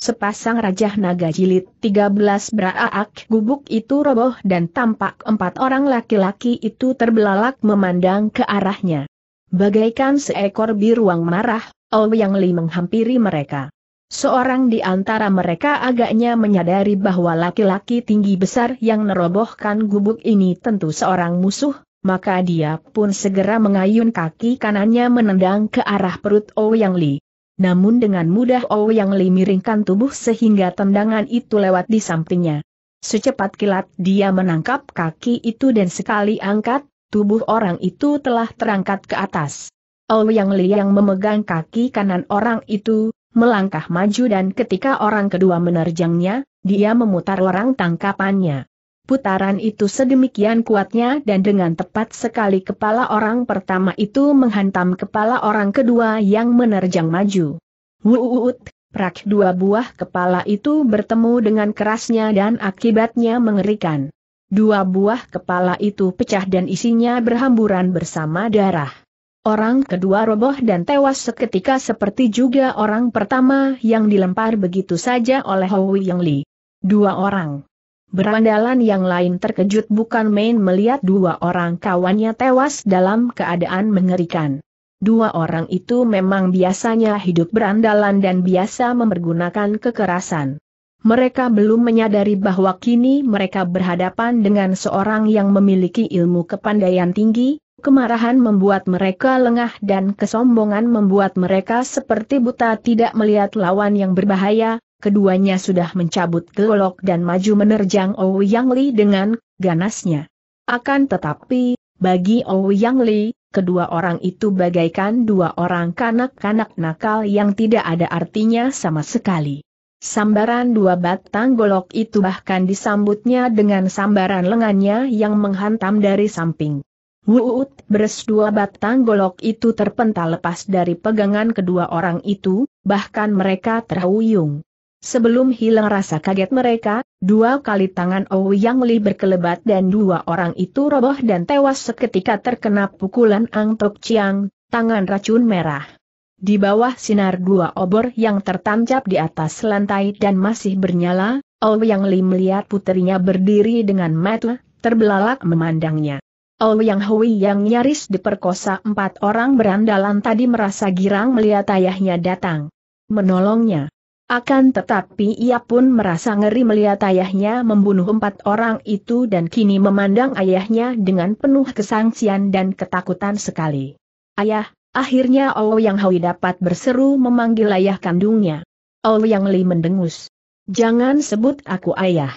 Sepasang Rajah Naga Jilid 13 beraak gubuk itu roboh dan tampak empat orang laki-laki itu terbelalak memandang ke arahnya. Bagaikan seekor biruang marah, Ouyang Li menghampiri mereka. Seorang di antara mereka agaknya menyadari bahwa laki-laki tinggi besar yang nerobohkan gubuk ini tentu seorang musuh, maka dia pun segera mengayun kaki kanannya menendang ke arah perut Ouyang Li namun dengan mudah Ouyang Li miringkan tubuh sehingga tendangan itu lewat di sampingnya. Secepat kilat dia menangkap kaki itu dan sekali angkat, tubuh orang itu telah terangkat ke atas. Ouyang Li yang memegang kaki kanan orang itu, melangkah maju dan ketika orang kedua menerjangnya, dia memutar orang tangkapannya. Putaran itu sedemikian kuatnya dan dengan tepat sekali kepala orang pertama itu menghantam kepala orang kedua yang menerjang maju. Wuut, prak dua buah kepala itu bertemu dengan kerasnya dan akibatnya mengerikan. Dua buah kepala itu pecah dan isinya berhamburan bersama darah. Orang kedua roboh dan tewas seketika seperti juga orang pertama yang dilempar begitu saja oleh Hou Yang Li. Dua orang. Berandalan yang lain terkejut bukan main melihat dua orang kawannya tewas dalam keadaan mengerikan. Dua orang itu memang biasanya hidup berandalan dan biasa mempergunakan kekerasan. Mereka belum menyadari bahwa kini mereka berhadapan dengan seorang yang memiliki ilmu kepandaian tinggi, kemarahan membuat mereka lengah dan kesombongan membuat mereka seperti buta tidak melihat lawan yang berbahaya, keduanya sudah mencabut golok dan maju menerjang Ou Li dengan ganasnya. Akan tetapi, bagi Ou Li, kedua orang itu bagaikan dua orang kanak-kanak nakal yang tidak ada artinya sama sekali. Sambaran dua batang golok itu bahkan disambutnya dengan sambaran lengannya yang menghantam dari samping. Wuut beres dua batang golok itu terpental lepas dari pegangan kedua orang itu, bahkan mereka terhuyung. Sebelum hilang rasa kaget mereka, dua kali tangan Owi Yang Li berkelebat dan dua orang itu roboh dan tewas seketika terkena pukulan Ang Tok Chiang, tangan racun merah. Di bawah sinar dua obor yang tertancap di atas lantai dan masih bernyala, Owi Yang Li melihat putrinya berdiri dengan mata terbelalak memandangnya. Yang Hui yang nyaris diperkosa empat orang berandalan tadi merasa girang melihat ayahnya datang. Menolongnya. Akan tetapi ia pun merasa ngeri melihat ayahnya membunuh empat orang itu dan kini memandang ayahnya dengan penuh kesangsian dan ketakutan sekali. Ayah, akhirnya yang Hui dapat berseru memanggil ayah kandungnya. yang Li mendengus. Jangan sebut aku ayah.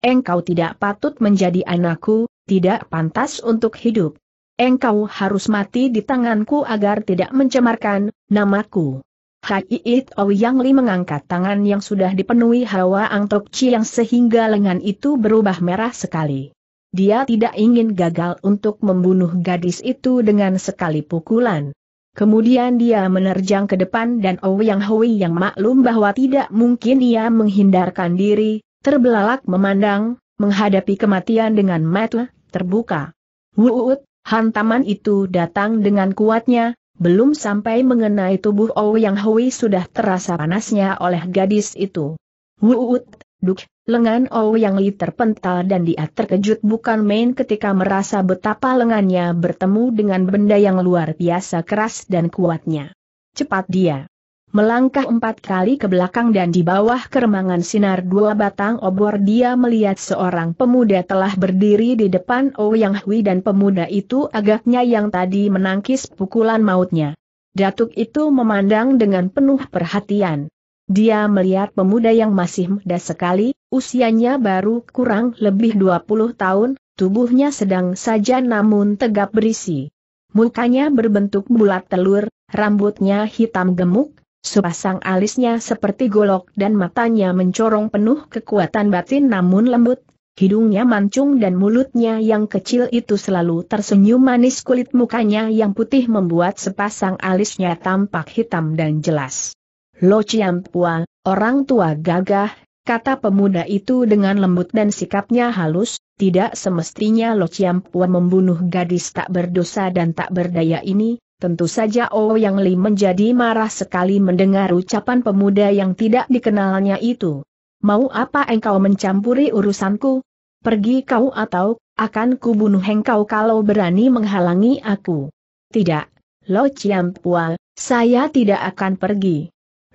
Engkau tidak patut menjadi anakku, tidak pantas untuk hidup. Engkau harus mati di tanganku agar tidak mencemarkan namaku. Hai It Yang Li mengangkat tangan yang sudah dipenuhi hawa angtok yang sehingga lengan itu berubah merah sekali. Dia tidak ingin gagal untuk membunuh gadis itu dengan sekali pukulan. Kemudian dia menerjang ke depan dan Ouyang Hui yang maklum bahwa tidak mungkin ia menghindarkan diri, terbelalak memandang, menghadapi kematian dengan mata terbuka. Wuut, hantaman itu datang dengan kuatnya, belum sampai mengenai tubuh Yang Hui sudah terasa panasnya oleh gadis itu. Wuut, duk, lengan Ouyang Li terpental dan dia terkejut bukan main ketika merasa betapa lengannya bertemu dengan benda yang luar biasa keras dan kuatnya. Cepat dia Melangkah empat kali ke belakang dan di bawah keremangan sinar dua batang obor dia melihat seorang pemuda telah berdiri di depan Ouyang oh Hui dan pemuda itu agaknya yang tadi menangkis pukulan mautnya. Datuk itu memandang dengan penuh perhatian. Dia melihat pemuda yang masih muda sekali, usianya baru kurang lebih 20 tahun, tubuhnya sedang saja namun tegap berisi. Mukanya berbentuk bulat telur, rambutnya hitam gemuk, Sepasang alisnya seperti golok dan matanya mencorong penuh kekuatan batin namun lembut, hidungnya mancung dan mulutnya yang kecil itu selalu tersenyum manis kulit mukanya yang putih membuat sepasang alisnya tampak hitam dan jelas. Lo Chiampua, orang tua gagah, kata pemuda itu dengan lembut dan sikapnya halus, tidak semestinya Lo Chiampua membunuh gadis tak berdosa dan tak berdaya ini, Tentu saja Ouyang oh Li menjadi marah sekali mendengar ucapan pemuda yang tidak dikenalnya itu. Mau apa engkau mencampuri urusanku? Pergi kau atau, akan kubunuh engkau kalau berani menghalangi aku. Tidak, Lo Chiampua, saya tidak akan pergi.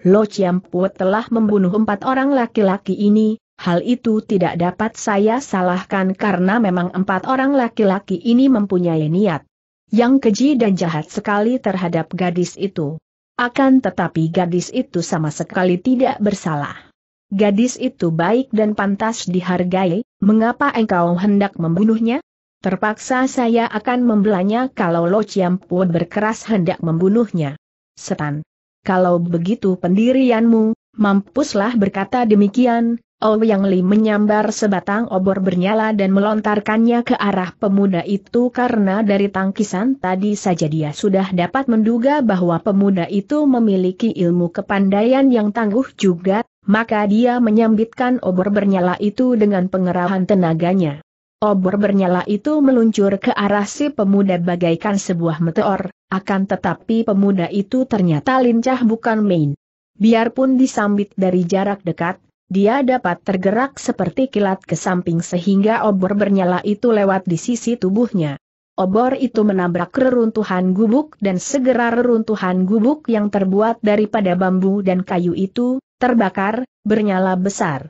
Lo Chiampua telah membunuh empat orang laki-laki ini, hal itu tidak dapat saya salahkan karena memang empat orang laki-laki ini mempunyai niat yang keji dan jahat sekali terhadap gadis itu. Akan tetapi gadis itu sama sekali tidak bersalah. Gadis itu baik dan pantas dihargai, mengapa engkau hendak membunuhnya? Terpaksa saya akan membelanya kalau Lo Chiampu berkeras hendak membunuhnya. Setan. Kalau begitu pendirianmu, mampuslah berkata demikian, Ouyang Li menyambar sebatang obor bernyala dan melontarkannya ke arah pemuda itu karena dari tangkisan tadi saja dia sudah dapat menduga bahwa pemuda itu memiliki ilmu kepandaian yang tangguh juga, maka dia menyambitkan obor bernyala itu dengan pengerahan tenaganya. Obor bernyala itu meluncur ke arah si pemuda bagaikan sebuah meteor, akan tetapi pemuda itu ternyata lincah bukan main. Biarpun disambit dari jarak dekat, dia dapat tergerak seperti kilat ke samping sehingga obor bernyala itu lewat di sisi tubuhnya. Obor itu menabrak reruntuhan gubuk dan segera reruntuhan gubuk yang terbuat daripada bambu dan kayu itu, terbakar, bernyala besar.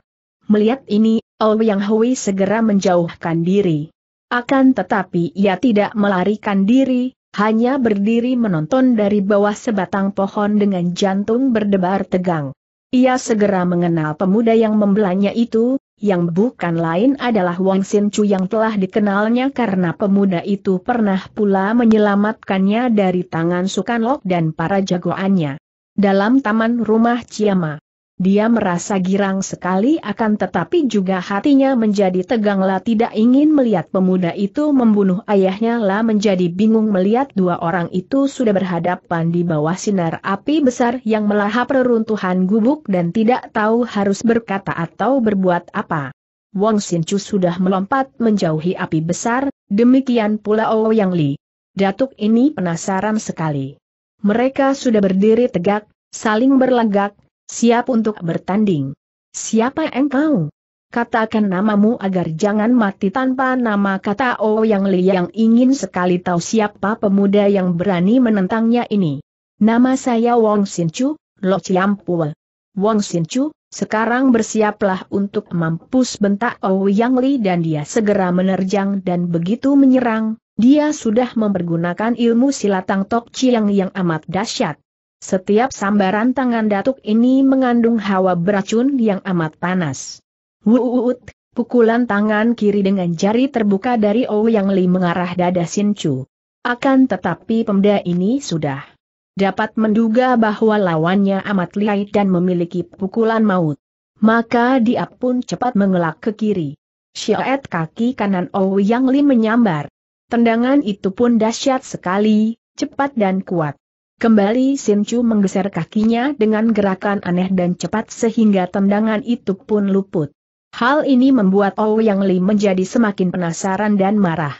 Melihat ini, Ouyang oh Hui segera menjauhkan diri. Akan tetapi ia tidak melarikan diri, hanya berdiri menonton dari bawah sebatang pohon dengan jantung berdebar tegang. Ia segera mengenal pemuda yang membelanya itu, yang bukan lain adalah Wang Sin Chu yang telah dikenalnya karena pemuda itu pernah pula menyelamatkannya dari tangan Lok dan para jagoannya. Dalam taman rumah Ciama, dia merasa girang sekali akan tetapi juga hatinya menjadi teganglah tidak ingin melihat pemuda itu membunuh ayahnya lah menjadi bingung melihat dua orang itu sudah berhadapan di bawah sinar api besar yang melahap reruntuhan gubuk dan tidak tahu harus berkata atau berbuat apa. Wong Sinchu sudah melompat menjauhi api besar, demikian pula Ouyang oh Li. Datuk ini penasaran sekali. Mereka sudah berdiri tegak, saling berlagak, Siap untuk bertanding. Siapa engkau? Katakan namamu agar jangan mati tanpa nama kata O Yang Li yang ingin sekali tahu siapa pemuda yang berani menentangnya ini. Nama saya Wong Sinchu, Lo Chiampul. Wong Sinchu, sekarang bersiaplah untuk mampus bentak O Yang Li dan dia segera menerjang dan begitu menyerang, dia sudah mempergunakan ilmu silatang Tok Chiang yang amat dahsyat. Setiap sambaran tangan datuk ini mengandung hawa beracun yang amat panas. Wuut, pukulan tangan kiri dengan jari terbuka dari Yang Li mengarah dada Chu. Akan tetapi pemda ini sudah dapat menduga bahwa lawannya amat lihai dan memiliki pukulan maut. Maka dia pun cepat mengelak ke kiri. Syaet kaki kanan Yang Li menyambar. Tendangan itu pun dahsyat sekali, cepat dan kuat. Kembali Sin Chu menggeser kakinya dengan gerakan aneh dan cepat sehingga tendangan itu pun luput. Hal ini membuat Yang Li menjadi semakin penasaran dan marah.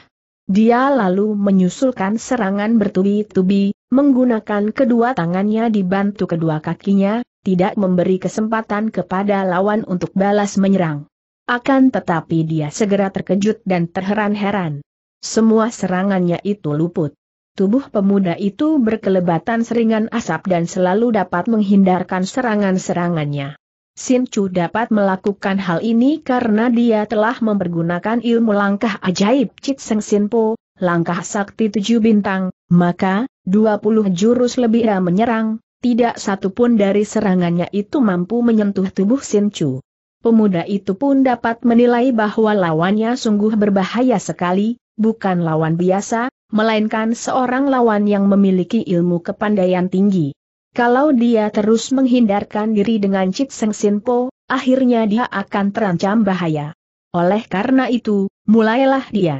Dia lalu menyusulkan serangan bertubi-tubi, menggunakan kedua tangannya dibantu kedua kakinya, tidak memberi kesempatan kepada lawan untuk balas menyerang. Akan tetapi dia segera terkejut dan terheran-heran. Semua serangannya itu luput. Tubuh pemuda itu berkelebatan seringan asap dan selalu dapat menghindarkan serangan-serangannya. Sin Chu dapat melakukan hal ini karena dia telah mempergunakan ilmu langkah ajaib Cit Seng Sin Po, langkah sakti tujuh bintang, maka, 20 jurus lebih ia menyerang, tidak satupun dari serangannya itu mampu menyentuh tubuh Sin Chu. Pemuda itu pun dapat menilai bahwa lawannya sungguh berbahaya sekali, bukan lawan biasa, melainkan seorang lawan yang memiliki ilmu kepandaian tinggi. Kalau dia terus menghindarkan diri dengan Cik Seng Sinpo, akhirnya dia akan terancam bahaya. Oleh karena itu, mulailah dia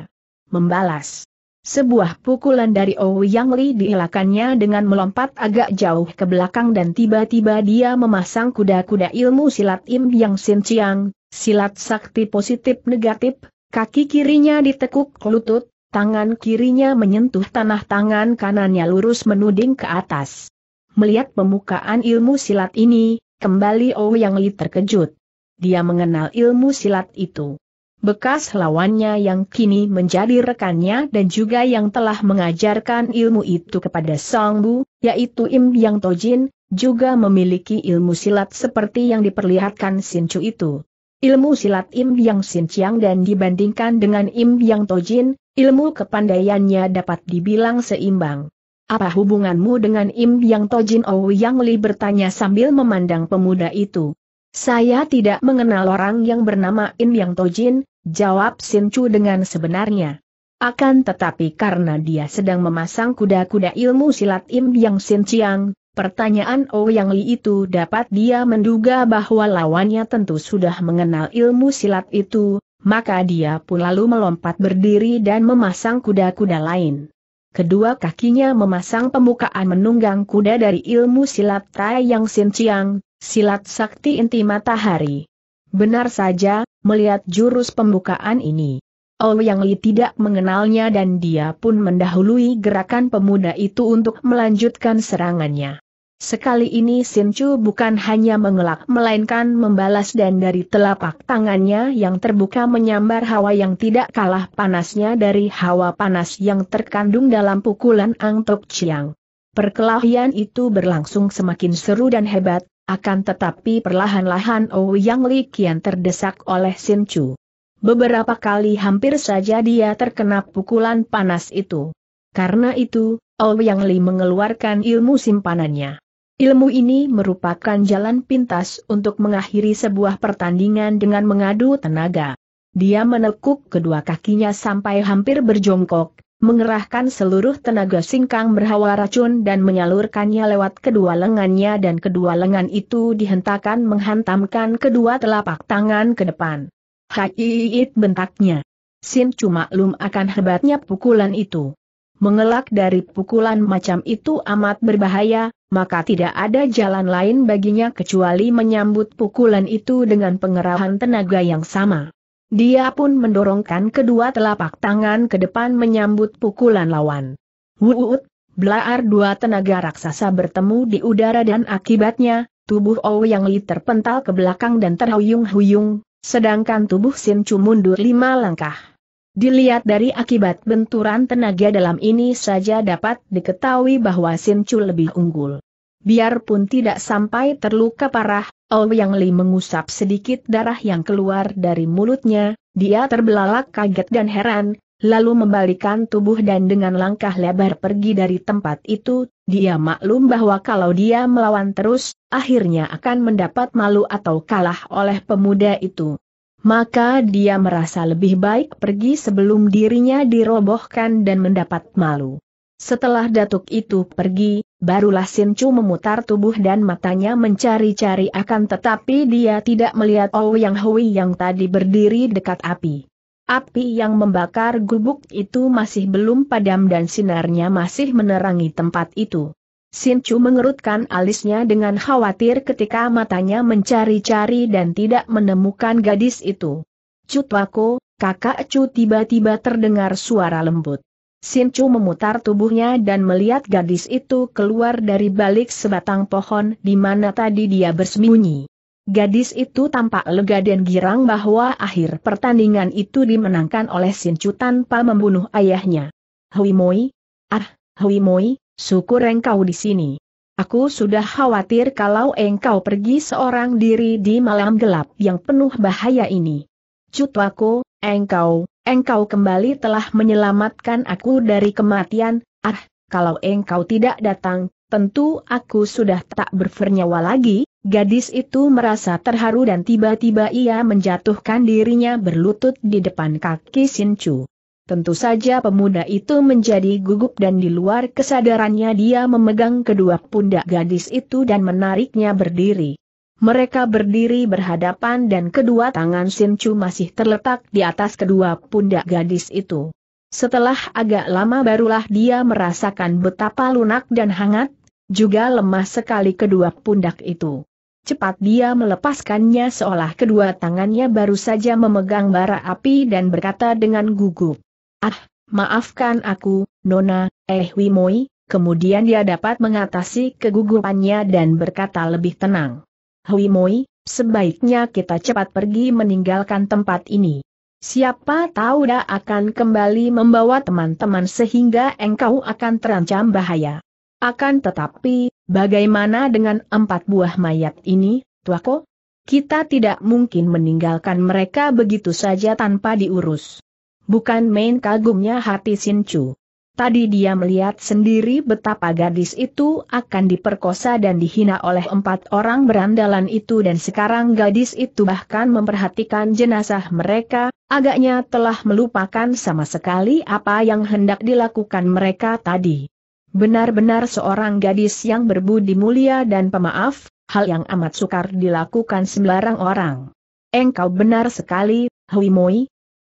membalas. Sebuah pukulan dari Ouyang Li dielakannya dengan melompat agak jauh ke belakang dan tiba-tiba dia memasang kuda-kuda ilmu silat Im Yang Sin Chiang, silat sakti positif negatif, kaki kirinya ditekuk lutut, Tangan kirinya menyentuh tanah tangan kanannya lurus menuding ke atas. Melihat pemukaan ilmu silat ini, kembali oh Yang Li terkejut. Dia mengenal ilmu silat itu. Bekas lawannya yang kini menjadi rekannya dan juga yang telah mengajarkan ilmu itu kepada Song Bu, yaitu Im Yang Tojin, juga memiliki ilmu silat seperti yang diperlihatkan Sin Chu itu. Ilmu silat Im Yang Sin Chiang dan dibandingkan dengan Im Yang Tojin, ilmu kepandaiannya dapat dibilang seimbang. Apa hubunganmu dengan Im Yang Tojin Ou Yang Li bertanya sambil memandang pemuda itu. Saya tidak mengenal orang yang bernama Im Yang Tojin, jawab Sin Chu dengan sebenarnya. Akan tetapi karena dia sedang memasang kuda-kuda ilmu silat Im Yang Sin Chiang, pertanyaan Ou Yang Li itu dapat dia menduga bahwa lawannya tentu sudah mengenal ilmu silat itu, maka dia pun lalu melompat berdiri dan memasang kuda-kuda lain. Kedua kakinya memasang pembukaan menunggang kuda dari ilmu silat Tai Yang Sin Chiang, silat sakti inti matahari. Benar saja, melihat jurus pembukaan ini. Ouyang Li tidak mengenalnya dan dia pun mendahului gerakan pemuda itu untuk melanjutkan serangannya. Sekali ini Sinchu bukan hanya mengelak melainkan membalas dan dari telapak tangannya yang terbuka menyambar hawa yang tidak kalah panasnya dari hawa panas yang terkandung dalam pukulan Ang Tok Chiang. Perkelahian itu berlangsung semakin seru dan hebat, akan tetapi perlahan-lahan Ouyang oh Li kian terdesak oleh Sinchu. Beberapa kali hampir saja dia terkena pukulan panas itu. Karena itu, Ouyang oh Li mengeluarkan ilmu simpanannya. Ilmu ini merupakan jalan pintas untuk mengakhiri sebuah pertandingan dengan mengadu tenaga. Dia menekuk kedua kakinya sampai hampir berjongkok, mengerahkan seluruh tenaga singkang berhawa racun dan menyalurkannya lewat kedua lengannya dan kedua lengan itu dihentakan menghantamkan kedua telapak tangan ke depan. Haiit bentaknya. Sin cuma lum akan hebatnya pukulan itu. Mengelak dari pukulan macam itu amat berbahaya, maka tidak ada jalan lain baginya kecuali menyambut pukulan itu dengan pengerahan tenaga yang sama. Dia pun mendorongkan kedua telapak tangan ke depan menyambut pukulan lawan. Wuut, belaar dua tenaga raksasa bertemu di udara dan akibatnya, tubuh Yang Li terpental ke belakang dan terhuyung-huyung, sedangkan tubuh Sin Chu mundur lima langkah. Dilihat dari akibat benturan tenaga dalam ini saja dapat diketahui bahwa Sin Chu lebih unggul. Biarpun tidak sampai terluka parah, Ouyang Li mengusap sedikit darah yang keluar dari mulutnya, dia terbelalak kaget dan heran, lalu membalikan tubuh dan dengan langkah lebar pergi dari tempat itu, dia maklum bahwa kalau dia melawan terus, akhirnya akan mendapat malu atau kalah oleh pemuda itu maka dia merasa lebih baik pergi sebelum dirinya dirobohkan dan mendapat malu. Setelah datuk itu pergi, barulah Chu memutar tubuh dan matanya mencari-cari akan tetapi dia tidak melihat Oh Yang Hui yang tadi berdiri dekat api. Api yang membakar gubuk itu masih belum padam dan sinarnya masih menerangi tempat itu. Sin Chu mengerutkan alisnya dengan khawatir ketika matanya mencari-cari dan tidak menemukan gadis itu. Cutwako, kakak Chu tiba-tiba terdengar suara lembut. Sin Chu memutar tubuhnya dan melihat gadis itu keluar dari balik sebatang pohon di mana tadi dia bersembunyi. Gadis itu tampak lega dan girang bahwa akhir pertandingan itu dimenangkan oleh Sin Chu tanpa membunuh ayahnya. Hui Moi? Ah, Hui Moi, Syukur engkau di sini. Aku sudah khawatir kalau engkau pergi seorang diri di malam gelap yang penuh bahaya ini. Cutwaku, engkau, engkau kembali telah menyelamatkan aku dari kematian, ah, kalau engkau tidak datang, tentu aku sudah tak bernyawa lagi, gadis itu merasa terharu dan tiba-tiba ia menjatuhkan dirinya berlutut di depan kaki Sinchu. Tentu saja pemuda itu menjadi gugup dan di luar kesadarannya dia memegang kedua pundak gadis itu dan menariknya berdiri. Mereka berdiri berhadapan dan kedua tangan Chu masih terletak di atas kedua pundak gadis itu. Setelah agak lama barulah dia merasakan betapa lunak dan hangat, juga lemah sekali kedua pundak itu. Cepat dia melepaskannya seolah kedua tangannya baru saja memegang bara api dan berkata dengan gugup. Ah, maafkan aku, Nona, eh Wimoi, kemudian dia dapat mengatasi kegugupannya dan berkata lebih tenang. Wimoi, sebaiknya kita cepat pergi meninggalkan tempat ini. Siapa tahu dia akan kembali membawa teman-teman sehingga engkau akan terancam bahaya. Akan tetapi, bagaimana dengan empat buah mayat ini, Tuako? Kita tidak mungkin meninggalkan mereka begitu saja tanpa diurus. Bukan main kagumnya hati Chu. Tadi dia melihat sendiri betapa gadis itu akan diperkosa dan dihina oleh empat orang berandalan itu dan sekarang gadis itu bahkan memperhatikan jenazah mereka, agaknya telah melupakan sama sekali apa yang hendak dilakukan mereka tadi. Benar-benar seorang gadis yang berbudi mulia dan pemaaf, hal yang amat sukar dilakukan sembarang orang. Engkau benar sekali, Hui Moi,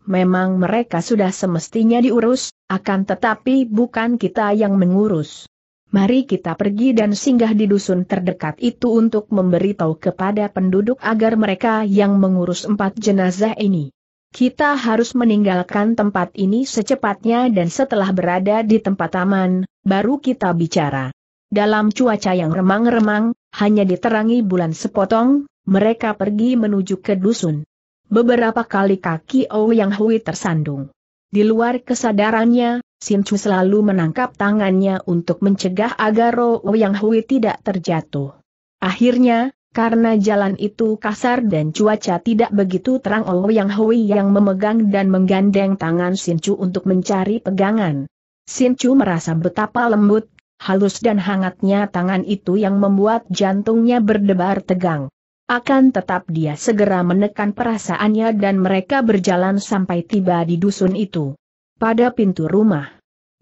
memang mereka sudah semestinya diurus, akan tetapi bukan kita yang mengurus. Mari kita pergi dan singgah di dusun terdekat itu untuk memberitahu kepada penduduk agar mereka yang mengurus empat jenazah ini. Kita harus meninggalkan tempat ini secepatnya dan setelah berada di tempat aman, baru kita bicara. Dalam cuaca yang remang-remang, hanya diterangi bulan sepotong, mereka pergi menuju ke dusun. Beberapa kali kaki yang Hui tersandung. Di luar kesadarannya, Sin Chu selalu menangkap tangannya untuk mencegah agar yang Hui tidak terjatuh. Akhirnya, karena jalan itu kasar dan cuaca tidak begitu terang yang Hui yang memegang dan menggandeng tangan Sin Chu untuk mencari pegangan. Sin Chu merasa betapa lembut, halus dan hangatnya tangan itu yang membuat jantungnya berdebar tegang. Akan tetap dia segera menekan perasaannya dan mereka berjalan sampai tiba di dusun itu. Pada pintu rumah.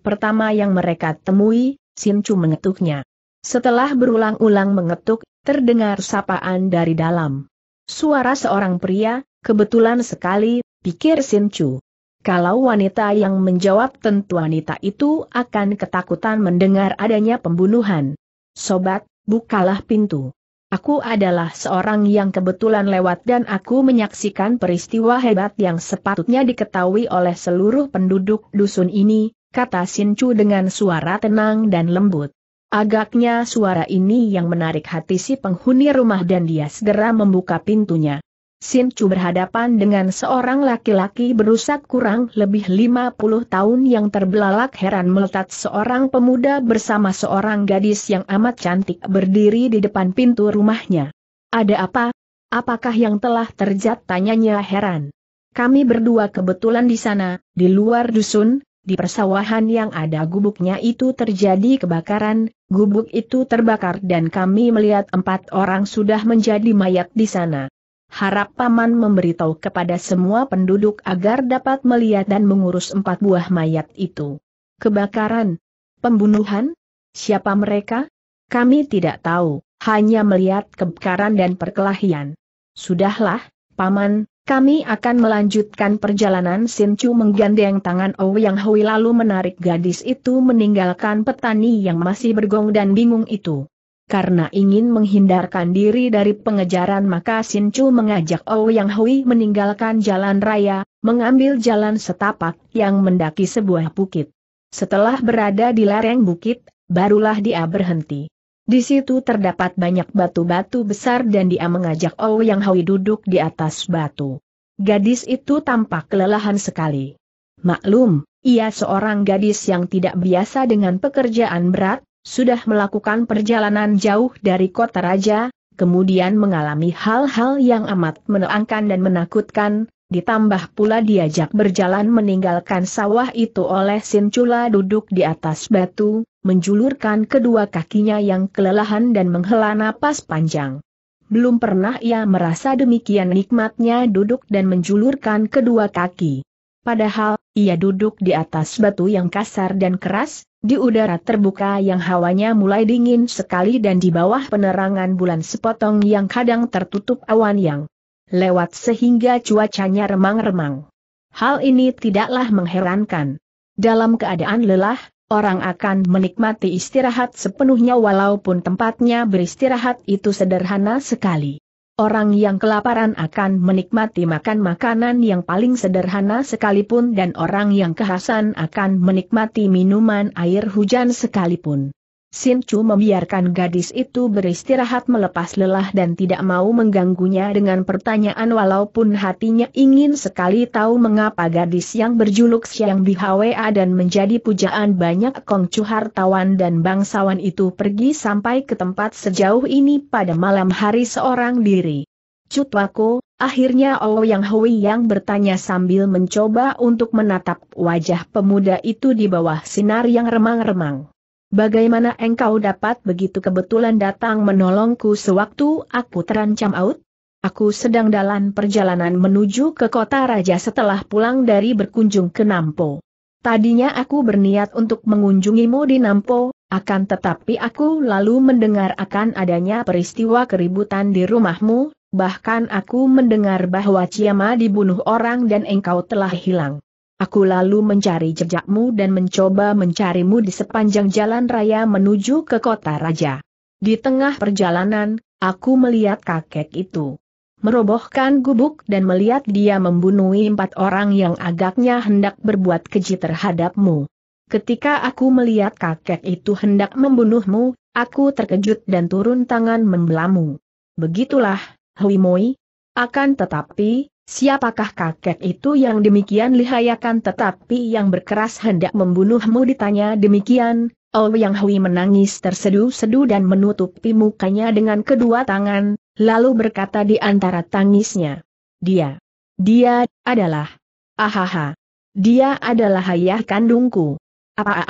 Pertama yang mereka temui, Chu mengetuknya. Setelah berulang-ulang mengetuk, terdengar sapaan dari dalam. Suara seorang pria, kebetulan sekali, pikir Chu. Kalau wanita yang menjawab tentu wanita itu akan ketakutan mendengar adanya pembunuhan. Sobat, bukalah pintu. Aku adalah seorang yang kebetulan lewat dan aku menyaksikan peristiwa hebat yang sepatutnya diketahui oleh seluruh penduduk dusun ini, kata Sincu dengan suara tenang dan lembut. Agaknya suara ini yang menarik hati si penghuni rumah dan dia segera membuka pintunya. Sin Chu berhadapan dengan seorang laki-laki berusak kurang lebih 50 tahun yang terbelalak heran meletat seorang pemuda bersama seorang gadis yang amat cantik berdiri di depan pintu rumahnya. Ada apa? Apakah yang telah terjadi? tanyanya heran. Kami berdua kebetulan di sana, di luar dusun, di persawahan yang ada gubuknya itu terjadi kebakaran, gubuk itu terbakar dan kami melihat empat orang sudah menjadi mayat di sana harap Paman memberitahu kepada semua penduduk agar dapat melihat dan mengurus empat buah mayat itu. Kebakaran? Pembunuhan? Siapa mereka? Kami tidak tahu, hanya melihat kebakaran dan perkelahian. Sudahlah, Paman, kami akan melanjutkan perjalanan Sincu menggandeng tangan yang Hui lalu menarik gadis itu meninggalkan petani yang masih bergong dan bingung itu. Karena ingin menghindarkan diri dari pengejaran maka Sin Chu mengajak Yang Hui meninggalkan jalan raya, mengambil jalan setapak yang mendaki sebuah bukit. Setelah berada di lereng bukit, barulah dia berhenti. Di situ terdapat banyak batu-batu besar dan dia mengajak Yang Hui duduk di atas batu. Gadis itu tampak kelelahan sekali. Maklum, ia seorang gadis yang tidak biasa dengan pekerjaan berat, sudah melakukan perjalanan jauh dari kota raja, kemudian mengalami hal-hal yang amat meneangkan dan menakutkan, ditambah pula diajak berjalan meninggalkan sawah itu oleh Sincula duduk di atas batu, menjulurkan kedua kakinya yang kelelahan dan menghela napas panjang. Belum pernah ia merasa demikian nikmatnya duduk dan menjulurkan kedua kaki. Padahal, ia duduk di atas batu yang kasar dan keras, di udara terbuka yang hawanya mulai dingin sekali dan di bawah penerangan bulan sepotong yang kadang tertutup awan yang lewat sehingga cuacanya remang-remang. Hal ini tidaklah mengherankan. Dalam keadaan lelah, orang akan menikmati istirahat sepenuhnya walaupun tempatnya beristirahat itu sederhana sekali. Orang yang kelaparan akan menikmati makan makanan yang paling sederhana sekalipun dan orang yang kehasan akan menikmati minuman air hujan sekalipun. Sin Chu membiarkan gadis itu beristirahat melepas lelah dan tidak mau mengganggunya dengan pertanyaan walaupun hatinya ingin sekali tahu mengapa gadis yang berjuluk Siang Bihwa dan menjadi pujaan banyak kongcu hartawan dan bangsawan itu pergi sampai ke tempat sejauh ini pada malam hari seorang diri. Cutwako, akhirnya Ouyang Hui yang bertanya sambil mencoba untuk menatap wajah pemuda itu di bawah sinar yang remang-remang. Bagaimana engkau dapat begitu kebetulan datang menolongku sewaktu aku terancam out? Aku sedang dalam perjalanan menuju ke kota raja setelah pulang dari berkunjung ke Nampo. Tadinya aku berniat untuk mengunjungimu di Nampo, akan tetapi aku lalu mendengar akan adanya peristiwa keributan di rumahmu, bahkan aku mendengar bahwa Ciama dibunuh orang dan engkau telah hilang. Aku lalu mencari jejakmu dan mencoba mencarimu di sepanjang jalan raya menuju ke kota raja. Di tengah perjalanan, aku melihat kakek itu. Merobohkan gubuk dan melihat dia membunuh empat orang yang agaknya hendak berbuat keji terhadapmu. Ketika aku melihat kakek itu hendak membunuhmu, aku terkejut dan turun tangan membelamu. Begitulah, Hui Moi. Akan tetapi, Siapakah kakek itu yang demikian lihayakan tetapi yang berkeras hendak membunuhmu ditanya demikian, Oh Yang Hui menangis terseduh-seduh dan menutupi mukanya dengan kedua tangan, lalu berkata di antara tangisnya. Dia. Dia, adalah. Ahaha. Dia adalah ayah kandungku. Apa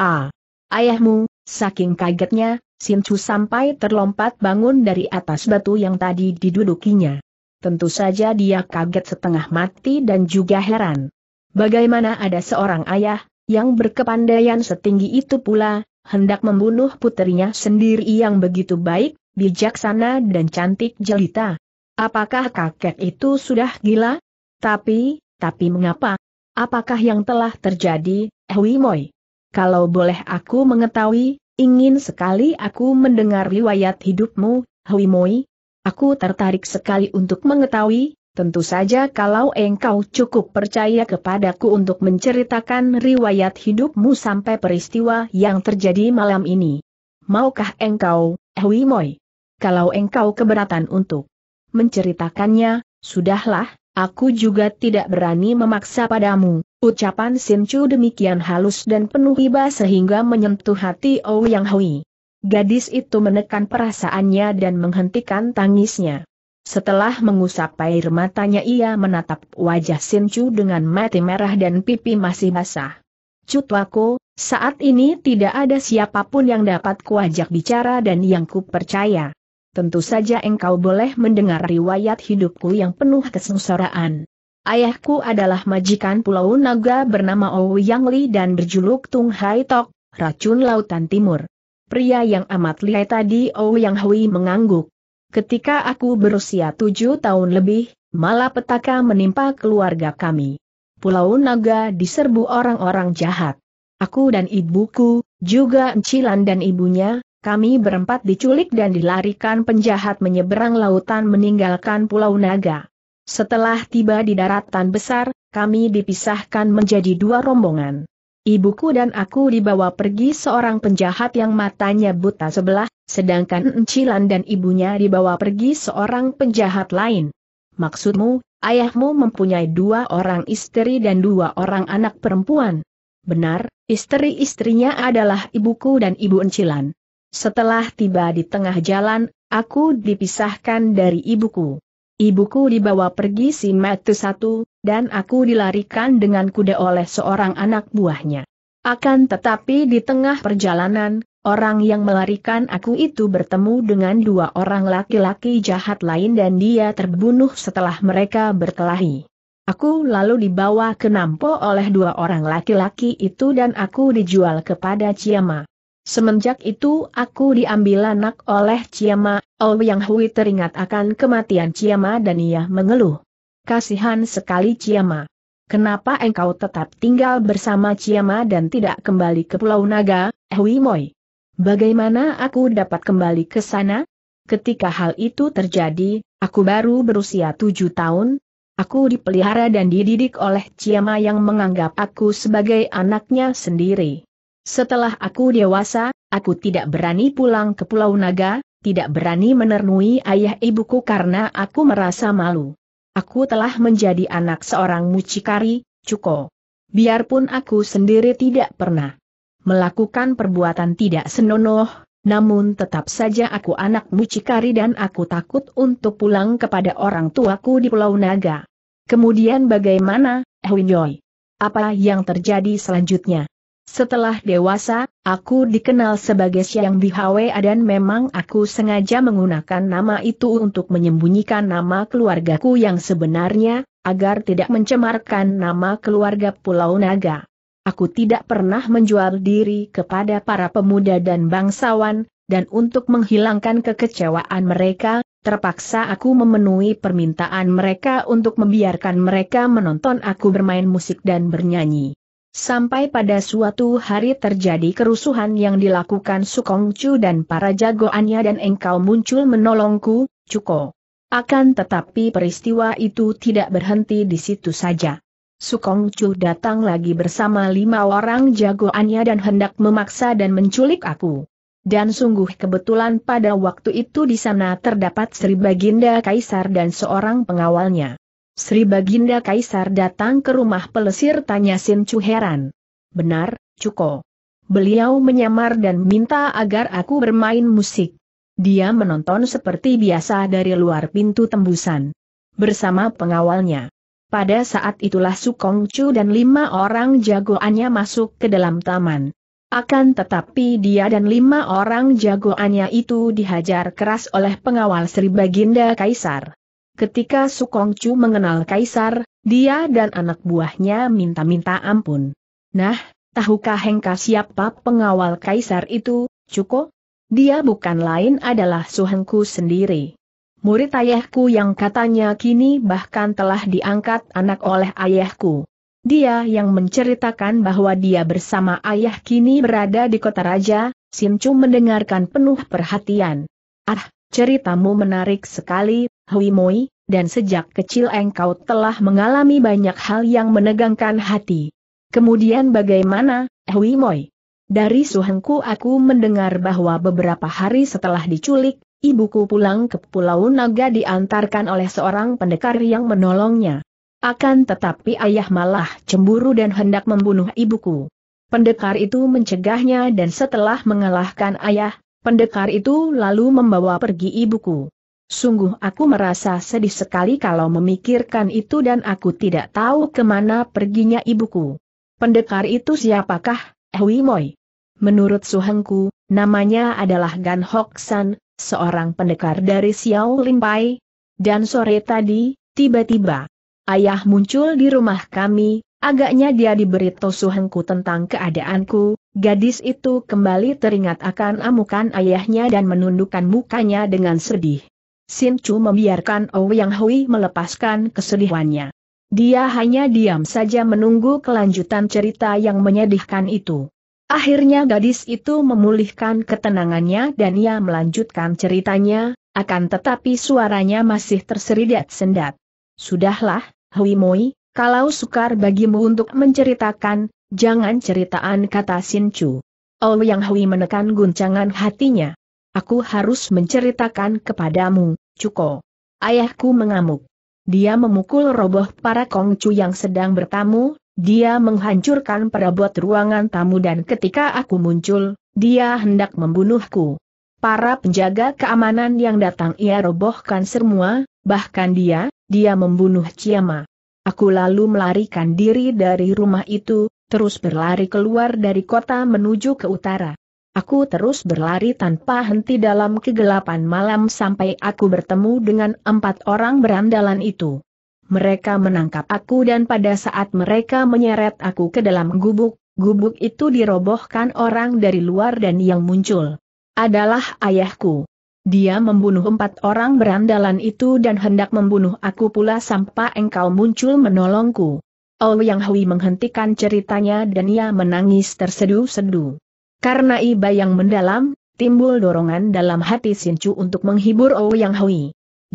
Ayahmu, saking kagetnya, sinchu sampai terlompat bangun dari atas batu yang tadi didudukinya tentu saja dia kaget setengah mati dan juga heran. Bagaimana ada seorang ayah, yang berkepandaian setinggi itu pula, hendak membunuh putrinya sendiri yang begitu baik, bijaksana dan cantik jelita. Apakah kakek itu sudah gila? Tapi, tapi mengapa? Apakah yang telah terjadi, Ewi Moi? Kalau boleh aku mengetahui, ingin sekali aku mendengar riwayat hidupmu, Hui Moi, Aku tertarik sekali untuk mengetahui, tentu saja kalau engkau cukup percaya kepadaku untuk menceritakan riwayat hidupmu sampai peristiwa yang terjadi malam ini. Maukah engkau, Hui Moi? Kalau engkau keberatan untuk menceritakannya, sudahlah, aku juga tidak berani memaksa padamu. Ucapan Sinchu demikian halus dan penuh iba sehingga menyentuh hati Ouyang Hui. Gadis itu menekan perasaannya dan menghentikan tangisnya. Setelah mengusap air matanya ia menatap wajah Chu dengan mati merah dan pipi masih basah. Cutwako, saat ini tidak ada siapapun yang dapat kuajak bicara dan yang kupercaya. Tentu saja engkau boleh mendengar riwayat hidupku yang penuh kesengsaraan. Ayahku adalah majikan Pulau Naga bernama Ouyang Li dan berjuluk Tung Hai Tok, racun lautan timur pria yang amat lihai tadi Oh Yang Hui mengangguk. Ketika aku berusia tujuh tahun lebih, malah petaka menimpa keluarga kami. Pulau Naga diserbu orang-orang jahat. Aku dan ibuku, juga Encilan dan ibunya, kami berempat diculik dan dilarikan penjahat menyeberang lautan meninggalkan Pulau Naga. Setelah tiba di daratan besar, kami dipisahkan menjadi dua rombongan ibuku dan aku dibawa pergi seorang penjahat yang matanya buta sebelah, sedangkan Encilan dan ibunya dibawa pergi seorang penjahat lain. Maksudmu, ayahmu mempunyai dua orang istri dan dua orang anak perempuan. Benar, istri-istrinya adalah ibuku dan ibu Encilan. Setelah tiba di tengah jalan, aku dipisahkan dari ibuku. Ibuku dibawa pergi si matu satu, dan aku dilarikan dengan kuda oleh seorang anak buahnya. Akan tetapi di tengah perjalanan, orang yang melarikan aku itu bertemu dengan dua orang laki-laki jahat lain dan dia terbunuh setelah mereka berkelahi. Aku lalu dibawa ke Nampo oleh dua orang laki-laki itu dan aku dijual kepada Ciamat. Semenjak itu aku diambil anak oleh Ciama, yang Hui teringat akan kematian Ciama dan ia mengeluh. Kasihan sekali Ciama. Kenapa engkau tetap tinggal bersama Ciama dan tidak kembali ke Pulau Naga, Hui Moi? Bagaimana aku dapat kembali ke sana? Ketika hal itu terjadi, aku baru berusia tujuh tahun, Aku dipelihara dan dididik oleh Ciama yang menganggap aku sebagai anaknya sendiri setelah aku dewasa, aku tidak berani pulang ke Pulau Naga, tidak berani menernui ayah ibuku karena aku merasa malu. Aku telah menjadi anak seorang mucikari, Cuko. Biarpun aku sendiri tidak pernah melakukan perbuatan tidak senonoh, namun tetap saja aku anak mucikari dan aku takut untuk pulang kepada orang tuaku di Pulau Naga. Kemudian bagaimana, Hwinyoy? Apa yang terjadi selanjutnya? Setelah dewasa, aku dikenal sebagai Siang Bihawe dan memang aku sengaja menggunakan nama itu untuk menyembunyikan nama keluargaku yang sebenarnya, agar tidak mencemarkan nama keluarga Pulau Naga. Aku tidak pernah menjual diri kepada para pemuda dan bangsawan, dan untuk menghilangkan kekecewaan mereka, terpaksa aku memenuhi permintaan mereka untuk membiarkan mereka menonton aku bermain musik dan bernyanyi. Sampai pada suatu hari terjadi kerusuhan yang dilakukan Sukong dan para jagoannya dan engkau muncul menolongku, Cuko. Akan tetapi peristiwa itu tidak berhenti di situ saja. Sukong datang lagi bersama lima orang jagoannya dan hendak memaksa dan menculik aku. Dan sungguh kebetulan pada waktu itu di sana terdapat Sri Baginda Kaisar dan seorang pengawalnya. Sri Baginda Kaisar datang ke rumah pelesir tanya Sin Chu heran. Benar, Cuko. Beliau menyamar dan minta agar aku bermain musik. Dia menonton seperti biasa dari luar pintu tembusan. Bersama pengawalnya. Pada saat itulah Sukong Chu dan lima orang jagoannya masuk ke dalam taman. Akan tetapi dia dan lima orang jagoannya itu dihajar keras oleh pengawal Sri Baginda Kaisar. Ketika Sukongcu mengenal Kaisar, dia dan anak buahnya minta-minta ampun. Nah, tahukah Hengka siapa pengawal Kaisar itu, Cuko? Dia bukan lain adalah Suhengku sendiri. Murid ayahku yang katanya kini bahkan telah diangkat anak oleh ayahku. Dia yang menceritakan bahwa dia bersama ayah kini berada di kota raja, Simcu mendengarkan penuh perhatian. Ah, ceritamu menarik sekali, Hui Moi, dan sejak kecil engkau telah mengalami banyak hal yang menegangkan hati. Kemudian bagaimana, Hui Moi? Dari suhengku aku mendengar bahwa beberapa hari setelah diculik, ibuku pulang ke Pulau Naga diantarkan oleh seorang pendekar yang menolongnya. Akan tetapi ayah malah cemburu dan hendak membunuh ibuku. Pendekar itu mencegahnya dan setelah mengalahkan ayah, pendekar itu lalu membawa pergi ibuku. Sungguh aku merasa sedih sekali kalau memikirkan itu dan aku tidak tahu kemana perginya ibuku. Pendekar itu siapakah, Hui Moi? Menurut Suhengku, namanya adalah Gan Hok San, seorang pendekar dari Xiao Pai. Dan sore tadi, tiba-tiba, ayah muncul di rumah kami, agaknya dia diberitahu Suhengku tentang keadaanku, gadis itu kembali teringat akan amukan ayahnya dan menundukkan mukanya dengan sedih. Sin Chu membiarkan Ouyang Hui melepaskan kesedihannya. Dia hanya diam saja menunggu kelanjutan cerita yang menyedihkan itu. Akhirnya gadis itu memulihkan ketenangannya dan ia melanjutkan ceritanya, akan tetapi suaranya masih terseridat sendat. Sudahlah, Hui Moi, kalau sukar bagimu untuk menceritakan, jangan ceritaan kata Sin Chu. Ouyang Hui menekan guncangan hatinya. Aku harus menceritakan kepadamu, Cuko. Ayahku mengamuk. Dia memukul roboh para kongcu yang sedang bertamu, dia menghancurkan perabot ruangan tamu dan ketika aku muncul, dia hendak membunuhku. Para penjaga keamanan yang datang ia robohkan semua, bahkan dia, dia membunuh Ciama. Aku lalu melarikan diri dari rumah itu, terus berlari keluar dari kota menuju ke utara. Aku terus berlari tanpa henti dalam kegelapan malam sampai aku bertemu dengan empat orang berandalan itu. Mereka menangkap aku dan pada saat mereka menyeret aku ke dalam gubuk, gubuk itu dirobohkan orang dari luar dan yang muncul adalah ayahku. Dia membunuh empat orang berandalan itu dan hendak membunuh aku pula sampai engkau muncul menolongku. Oh Yang Hui menghentikan ceritanya dan ia menangis terseduh-seduh. Karena iba yang mendalam, timbul dorongan dalam hati Sincu untuk menghibur Ou Yang Hui.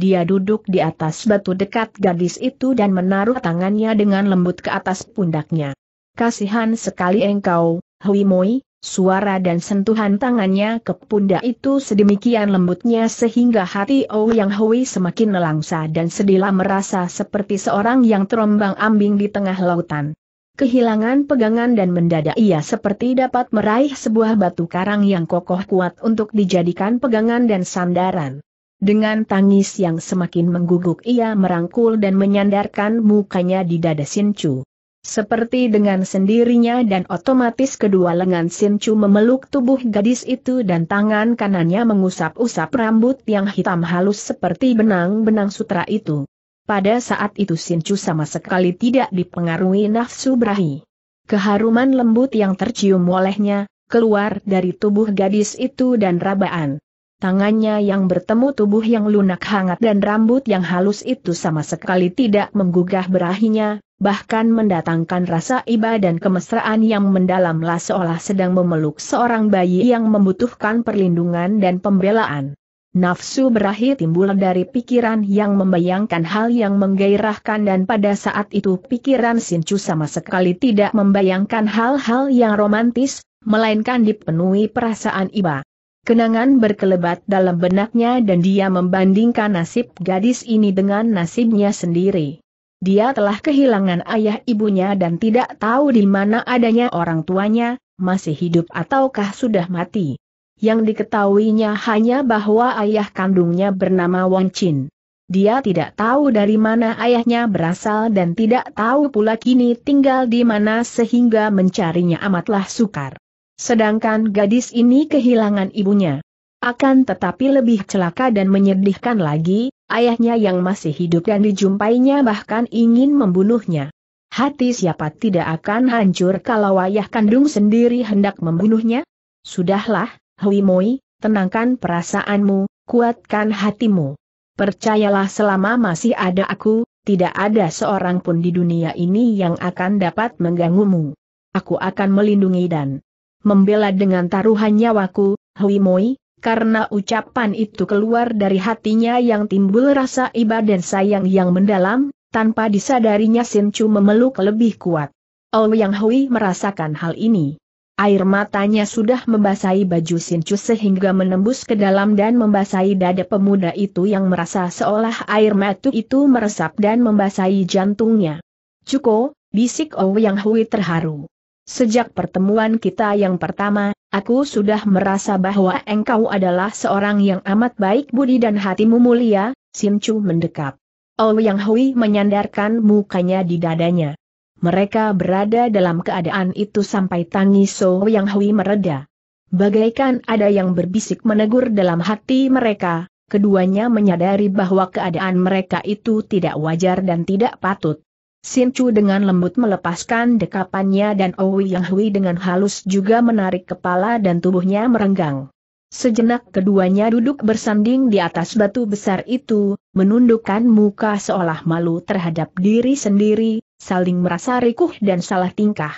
Dia duduk di atas batu dekat gadis itu dan menaruh tangannya dengan lembut ke atas pundaknya. Kasihan sekali engkau, Hui Moi, suara dan sentuhan tangannya ke pundak itu sedemikian lembutnya sehingga hati Ou Yang Hui semakin nelangsa dan sedila merasa seperti seorang yang terombang ambing di tengah lautan kehilangan pegangan dan mendadak ia seperti dapat meraih sebuah batu karang yang kokoh kuat untuk dijadikan pegangan dan sandaran. Dengan tangis yang semakin mengguguk ia merangkul dan menyandarkan mukanya di dada Sinchu. Seperti dengan sendirinya dan otomatis kedua lengan Sinchu memeluk tubuh gadis itu dan tangan kanannya mengusap-usap rambut yang hitam halus seperti benang-benang sutra itu. Pada saat itu Chu sama sekali tidak dipengaruhi nafsu berahi. Keharuman lembut yang tercium olehnya, keluar dari tubuh gadis itu dan rabaan. Tangannya yang bertemu tubuh yang lunak hangat dan rambut yang halus itu sama sekali tidak menggugah berahinya, bahkan mendatangkan rasa iba dan kemesraan yang mendalamlah seolah sedang memeluk seorang bayi yang membutuhkan perlindungan dan pembelaan. Nafsu berahi timbul dari pikiran yang membayangkan hal yang menggairahkan dan pada saat itu pikiran Sinchu sama sekali tidak membayangkan hal-hal yang romantis, melainkan dipenuhi perasaan iba. Kenangan berkelebat dalam benaknya dan dia membandingkan nasib gadis ini dengan nasibnya sendiri. Dia telah kehilangan ayah ibunya dan tidak tahu di mana adanya orang tuanya, masih hidup ataukah sudah mati. Yang diketahuinya hanya bahwa ayah kandungnya bernama Wang Chin. Dia tidak tahu dari mana ayahnya berasal dan tidak tahu pula kini tinggal di mana sehingga mencarinya amatlah sukar. Sedangkan gadis ini kehilangan ibunya. Akan tetapi lebih celaka dan menyedihkan lagi, ayahnya yang masih hidup dan dijumpainya bahkan ingin membunuhnya. Hati siapa tidak akan hancur kalau ayah kandung sendiri hendak membunuhnya? Sudahlah, Moi, tenangkan perasaanmu, kuatkan hatimu. Percayalah selama masih ada aku, tidak ada seorang pun di dunia ini yang akan dapat mengganggumu. Aku akan melindungi dan membela dengan taruhan nyawaku, Moi. karena ucapan itu keluar dari hatinya yang timbul rasa iba dan sayang yang mendalam, tanpa disadarinya sinchu memeluk lebih kuat. Ouyang Hui merasakan hal ini. Air matanya sudah membasahi baju Sincu sehingga menembus ke dalam dan membasahi dada pemuda itu yang merasa seolah air mata itu meresap dan membasahi jantungnya. Cuko, bisik Oh Yang Hui terharu. Sejak pertemuan kita yang pertama, aku sudah merasa bahwa engkau adalah seorang yang amat baik budi dan hatimu mulia, Sinchu mendekap. Oh Yang Hui menyandarkan mukanya di dadanya. Mereka berada dalam keadaan itu sampai tangis So Yang Hui mereda. Bagaikan ada yang berbisik menegur dalam hati mereka, keduanya menyadari bahwa keadaan mereka itu tidak wajar dan tidak patut. Sin Chu dengan lembut melepaskan dekapannya dan Owi Yang Hui dengan halus juga menarik kepala dan tubuhnya merenggang. Sejenak keduanya duduk bersanding di atas batu besar itu, menundukkan muka seolah malu terhadap diri sendiri, saling merasa rikuh dan salah tingkah.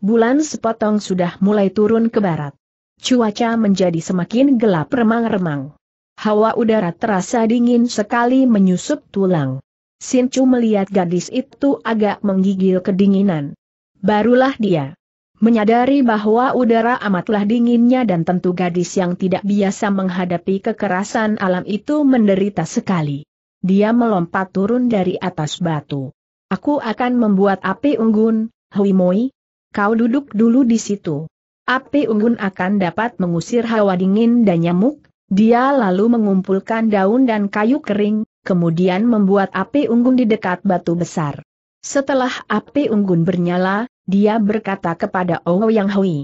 Bulan sepotong sudah mulai turun ke barat. Cuaca menjadi semakin gelap remang-remang. Hawa udara terasa dingin sekali menyusup tulang. Sincu melihat gadis itu agak menggigil kedinginan. Barulah dia menyadari bahwa udara amatlah dinginnya dan tentu gadis yang tidak biasa menghadapi kekerasan alam itu menderita sekali. Dia melompat turun dari atas batu. Aku akan membuat api unggun, Hui Moi. Kau duduk dulu di situ. Api unggun akan dapat mengusir hawa dingin dan nyamuk. Dia lalu mengumpulkan daun dan kayu kering, kemudian membuat api unggun di dekat batu besar. Setelah api unggun bernyala, dia berkata kepada Yang Hui.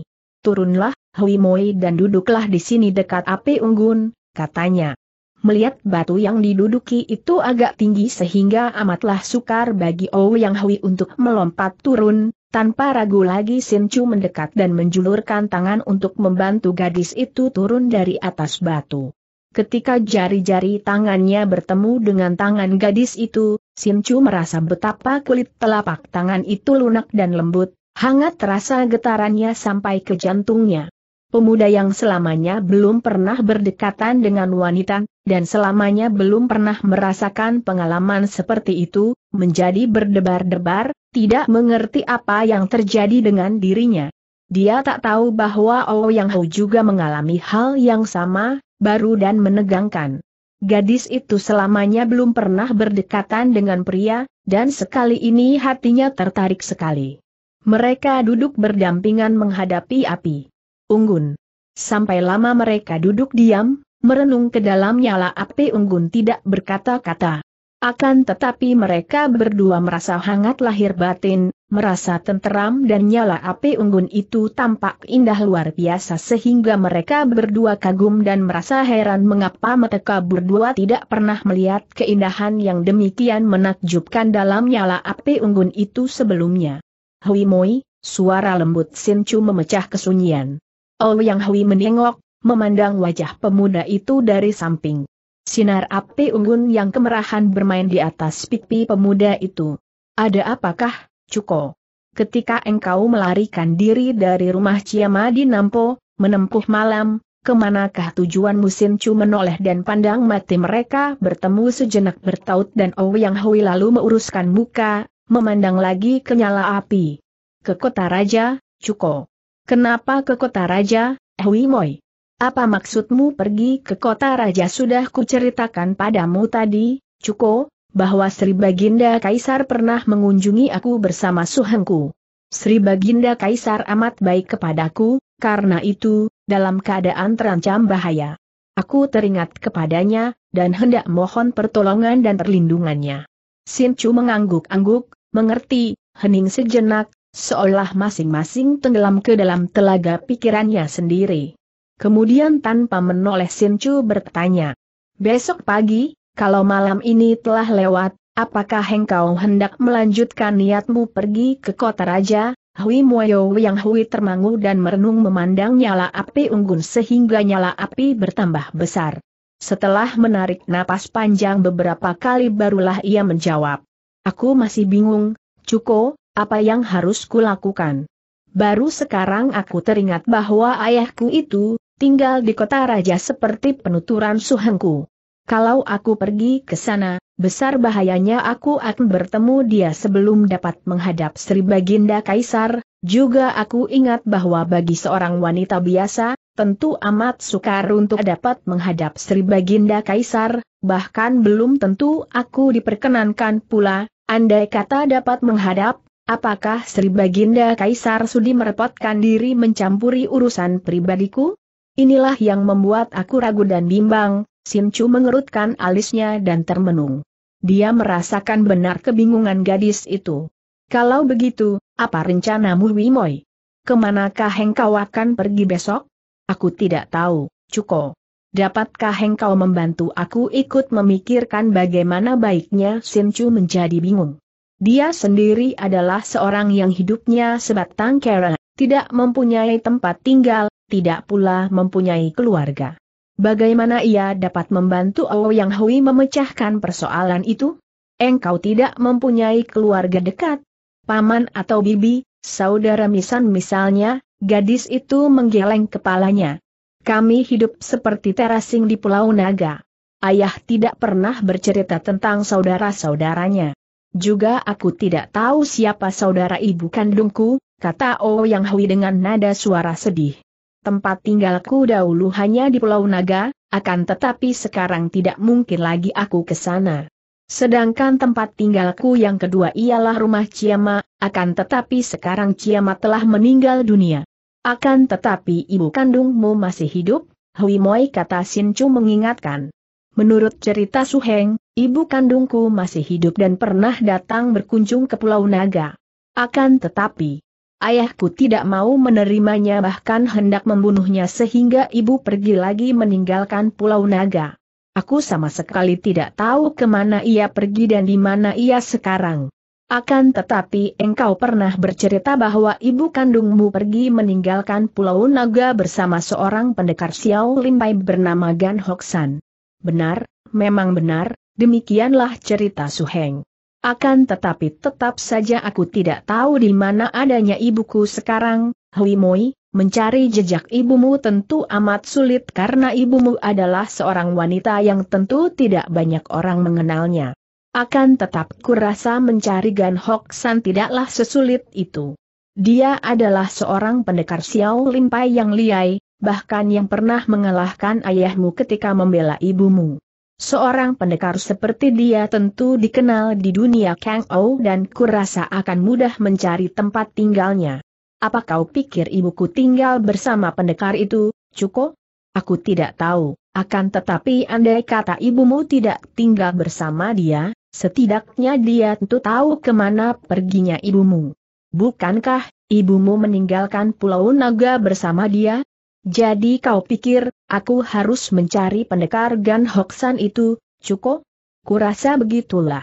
Turunlah, Hui Moi dan duduklah di sini dekat api unggun, katanya. Melihat batu yang diduduki itu agak tinggi sehingga amatlah sukar bagi yang Hui untuk melompat turun, tanpa ragu lagi Sin Chu mendekat dan menjulurkan tangan untuk membantu gadis itu turun dari atas batu. Ketika jari-jari tangannya bertemu dengan tangan gadis itu, Sin Chu merasa betapa kulit telapak tangan itu lunak dan lembut, hangat terasa getarannya sampai ke jantungnya pemuda yang selamanya belum pernah berdekatan dengan wanita, dan selamanya belum pernah merasakan pengalaman seperti itu, menjadi berdebar-debar, tidak mengerti apa yang terjadi dengan dirinya. Dia tak tahu bahwa oh yang Hou juga mengalami hal yang sama, baru dan menegangkan. Gadis itu selamanya belum pernah berdekatan dengan pria, dan sekali ini hatinya tertarik sekali. Mereka duduk berdampingan menghadapi api unggun. Sampai lama mereka duduk diam, merenung ke dalam nyala api unggun tidak berkata-kata. Akan tetapi mereka berdua merasa hangat lahir batin, merasa tenteram dan nyala api unggun itu tampak indah luar biasa sehingga mereka berdua kagum dan merasa heran mengapa mereka berdua tidak pernah melihat keindahan yang demikian menakjubkan dalam nyala api unggun itu sebelumnya. Hui Moi, suara lembut Sinchu memecah kesunyian. Ouyang Hui menengok, memandang wajah pemuda itu dari samping. Sinar api unggun yang kemerahan bermain di atas pipi pemuda itu. Ada apakah, Cuko? Ketika engkau melarikan diri dari rumah Ciamadi di Nampo, menempuh malam, kemanakah tujuan musim cu menoleh dan pandang mati mereka bertemu sejenak bertaut dan Ouyang Hui lalu meuruskan muka, memandang lagi ke nyala api. Ke kota raja, Cuko. Kenapa ke kota raja, Hui Moi? Apa maksudmu pergi ke kota raja sudah kuceritakan padamu tadi, Cuko, bahwa Sri Baginda Kaisar pernah mengunjungi aku bersama suhengku. Sri Baginda Kaisar amat baik kepadaku, karena itu, dalam keadaan terancam bahaya. Aku teringat kepadanya, dan hendak mohon pertolongan dan perlindungannya. Sin Chu mengangguk-angguk, mengerti, hening sejenak, Seolah masing-masing tenggelam ke dalam telaga pikirannya sendiri. Kemudian tanpa menoleh Chu bertanya. Besok pagi, kalau malam ini telah lewat, apakah engkau hendak melanjutkan niatmu pergi ke kota raja? Hui Muayo Yang Hui termangu dan merenung memandang nyala api unggun sehingga nyala api bertambah besar. Setelah menarik napas panjang beberapa kali barulah ia menjawab. Aku masih bingung, Cuko, apa yang harus kulakukan? Baru sekarang aku teringat bahwa ayahku itu, tinggal di kota raja seperti penuturan suhengku. Kalau aku pergi ke sana, besar bahayanya aku akan bertemu dia sebelum dapat menghadap Sri Baginda Kaisar, juga aku ingat bahwa bagi seorang wanita biasa, tentu amat sukar untuk dapat menghadap Sri Baginda Kaisar, bahkan belum tentu aku diperkenankan pula, andai kata dapat menghadap, Apakah Sri Baginda Kaisar Sudi merepotkan diri mencampuri urusan pribadiku? Inilah yang membuat aku ragu dan bimbang, Chu mengerutkan alisnya dan termenung. Dia merasakan benar kebingungan gadis itu. Kalau begitu, apa rencanamu Wimoy? Kemanakah engkau akan pergi besok? Aku tidak tahu, Cuko. Dapatkah engkau membantu aku ikut memikirkan bagaimana baiknya Chu menjadi bingung? Dia sendiri adalah seorang yang hidupnya sebatang kara, tidak mempunyai tempat tinggal, tidak pula mempunyai keluarga. Bagaimana ia dapat membantu yang Hui memecahkan persoalan itu? Engkau tidak mempunyai keluarga dekat, paman atau bibi, saudara misan misalnya, gadis itu menggeleng kepalanya. Kami hidup seperti terasing di Pulau Naga. Ayah tidak pernah bercerita tentang saudara-saudaranya. Juga aku tidak tahu siapa saudara ibu kandungku, kata Oh Yang Hui dengan nada suara sedih. Tempat tinggalku dahulu hanya di Pulau Naga, akan tetapi sekarang tidak mungkin lagi aku ke sana. Sedangkan tempat tinggalku yang kedua ialah rumah Ciamat, akan tetapi sekarang Ciamat telah meninggal dunia. Akan tetapi ibu kandungmu masih hidup, Hui Moi kata Chu mengingatkan. Menurut cerita Suheng, ibu kandungku masih hidup dan pernah datang berkunjung ke Pulau Naga. Akan tetapi, ayahku tidak mau menerimanya bahkan hendak membunuhnya sehingga ibu pergi lagi meninggalkan Pulau Naga. Aku sama sekali tidak tahu kemana ia pergi dan di mana ia sekarang. Akan tetapi engkau pernah bercerita bahwa ibu kandungmu pergi meninggalkan Pulau Naga bersama seorang pendekar Xiao Limpai bernama Gan Hoksan. Benar, memang benar, demikianlah cerita Suheng. Akan tetapi tetap saja aku tidak tahu di mana adanya ibuku sekarang, Hui Moi, mencari jejak ibumu tentu amat sulit karena ibumu adalah seorang wanita yang tentu tidak banyak orang mengenalnya. Akan tetap kurasa mencari Gan Hok San tidaklah sesulit itu. Dia adalah seorang pendekar Xiao Limpai yang liai, bahkan yang pernah mengalahkan ayahmu ketika membela ibumu. Seorang pendekar seperti dia tentu dikenal di dunia Kang Ou dan kurasa akan mudah mencari tempat tinggalnya. Apa kau pikir ibuku tinggal bersama pendekar itu, Cuko? Aku tidak tahu, akan tetapi andai kata ibumu tidak tinggal bersama dia, setidaknya dia tentu tahu kemana perginya ibumu. Bukankah, ibumu meninggalkan Pulau Naga bersama dia? Jadi kau pikir, aku harus mencari pendekar Gan Hoksan itu, Cuko? Kurasa begitulah.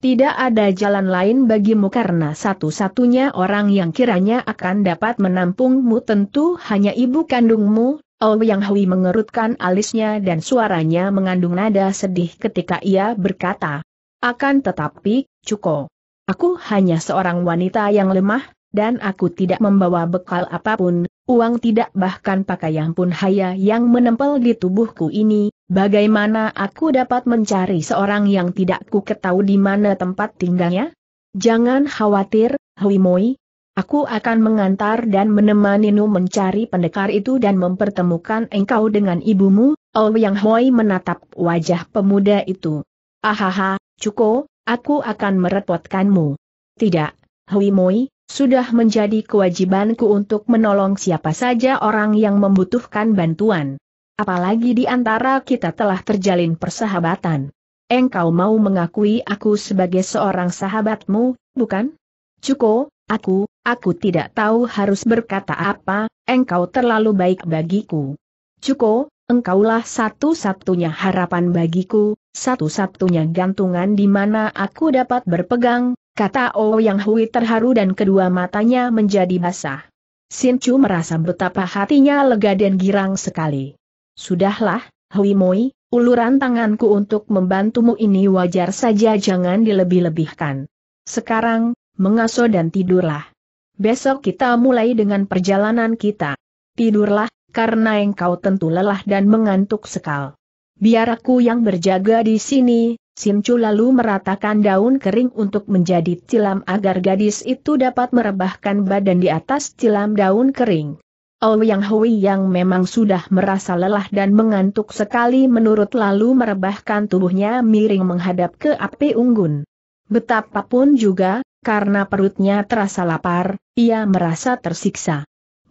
Tidak ada jalan lain bagimu karena satu-satunya orang yang kiranya akan dapat menampungmu tentu hanya ibu kandungmu, Oh Yang Hui mengerutkan alisnya dan suaranya mengandung nada sedih ketika ia berkata. Akan tetapi, Cuko. Aku hanya seorang wanita yang lemah, dan aku tidak membawa bekal apapun, Uang tidak bahkan pakaian pun haya yang menempel di tubuhku ini, bagaimana aku dapat mencari seorang yang tidak ku ketahui di mana tempat tinggalnya? Jangan khawatir, Moi. Aku akan mengantar dan menemani menemanimu mencari pendekar itu dan mempertemukan engkau dengan ibumu, Oh Yang Hoi menatap wajah pemuda itu. Ahaha, Cuko, aku akan merepotkanmu. Tidak, Hui Moi, sudah menjadi kewajibanku untuk menolong siapa saja orang yang membutuhkan bantuan. Apalagi di antara kita telah terjalin persahabatan. Engkau mau mengakui aku sebagai seorang sahabatmu, bukan? Cuko, aku, aku tidak tahu harus berkata apa, engkau terlalu baik bagiku. Cuko, Engkaulah satu-satunya harapan bagiku, satu-satunya gantungan di mana aku dapat berpegang, kata Oh Yang Hui terharu dan kedua matanya menjadi basah. Sin Chu merasa betapa hatinya lega dan girang sekali. Sudahlah, Hui Moi, uluran tanganku untuk membantumu ini wajar saja jangan dilebih-lebihkan. Sekarang, mengaso dan tidurlah. Besok kita mulai dengan perjalanan kita. Tidurlah, karena engkau tentu lelah dan mengantuk sekal. Biar aku yang berjaga di sini, Simcu lalu meratakan daun kering untuk menjadi tilam agar gadis itu dapat merebahkan badan di atas tilam daun kering. Oh Yang Hui yang memang sudah merasa lelah dan mengantuk sekali menurut lalu merebahkan tubuhnya miring menghadap ke api unggun. Betapapun juga, karena perutnya terasa lapar, ia merasa tersiksa.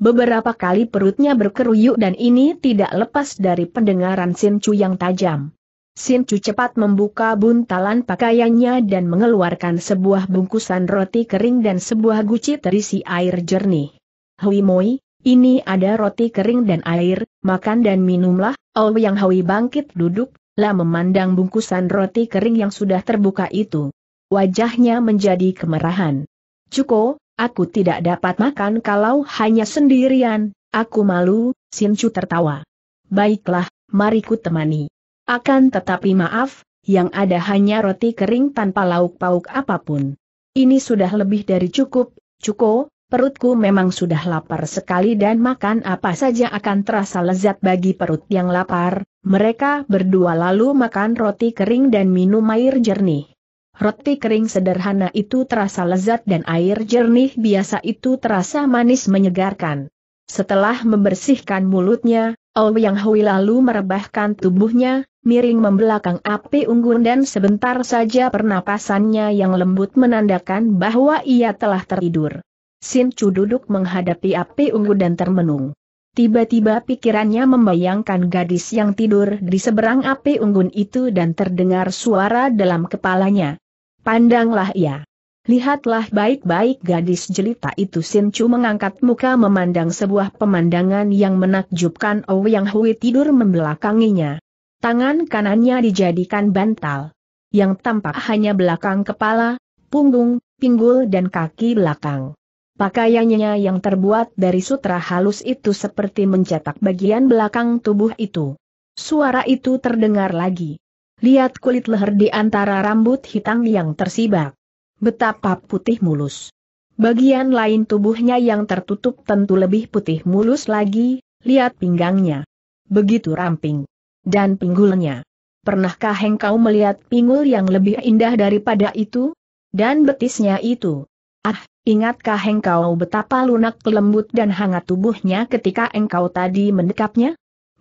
Beberapa kali perutnya berkeruyuk dan ini tidak lepas dari pendengaran Sin Chu yang tajam. Sin Chu cepat membuka buntalan pakaiannya dan mengeluarkan sebuah bungkusan roti kering dan sebuah guci terisi air jernih. Hui Moi, ini ada roti kering dan air, makan dan minumlah, Oh Yang Hui bangkit duduk, lah memandang bungkusan roti kering yang sudah terbuka itu. Wajahnya menjadi kemerahan. Cukup, Aku tidak dapat makan kalau hanya sendirian, aku malu, Sinchu tertawa. Baiklah, mari ku temani. Akan tetapi maaf, yang ada hanya roti kering tanpa lauk pauk apapun. Ini sudah lebih dari cukup, Cuko, perutku memang sudah lapar sekali dan makan apa saja akan terasa lezat bagi perut yang lapar. Mereka berdua lalu makan roti kering dan minum air jernih. Roti kering sederhana itu terasa lezat dan air jernih biasa itu terasa manis menyegarkan. Setelah membersihkan mulutnya, Ouyang Hui lalu merebahkan tubuhnya, miring membelakang api unggun dan sebentar saja pernapasannya yang lembut menandakan bahwa ia telah tertidur. Sin Chu duduk menghadapi api unggun dan termenung. Tiba-tiba pikirannya membayangkan gadis yang tidur di seberang api unggun itu dan terdengar suara dalam kepalanya. Pandanglah ia. Lihatlah baik-baik gadis jelita itu Sin Chu mengangkat muka memandang sebuah pemandangan yang menakjubkan Ouyang Hui tidur membelakanginya. Tangan kanannya dijadikan bantal. Yang tampak hanya belakang kepala, punggung, pinggul dan kaki belakang. Pakaiannya yang terbuat dari sutra halus itu seperti mencetak bagian belakang tubuh itu. Suara itu terdengar lagi. Lihat kulit leher di antara rambut hitam yang tersibak. Betapa putih mulus. Bagian lain tubuhnya yang tertutup tentu lebih putih mulus lagi, lihat pinggangnya. Begitu ramping. Dan pinggulnya. Pernahkah engkau melihat pinggul yang lebih indah daripada itu? Dan betisnya itu. Ah, ingatkah engkau betapa lunak lembut dan hangat tubuhnya ketika engkau tadi mendekapnya?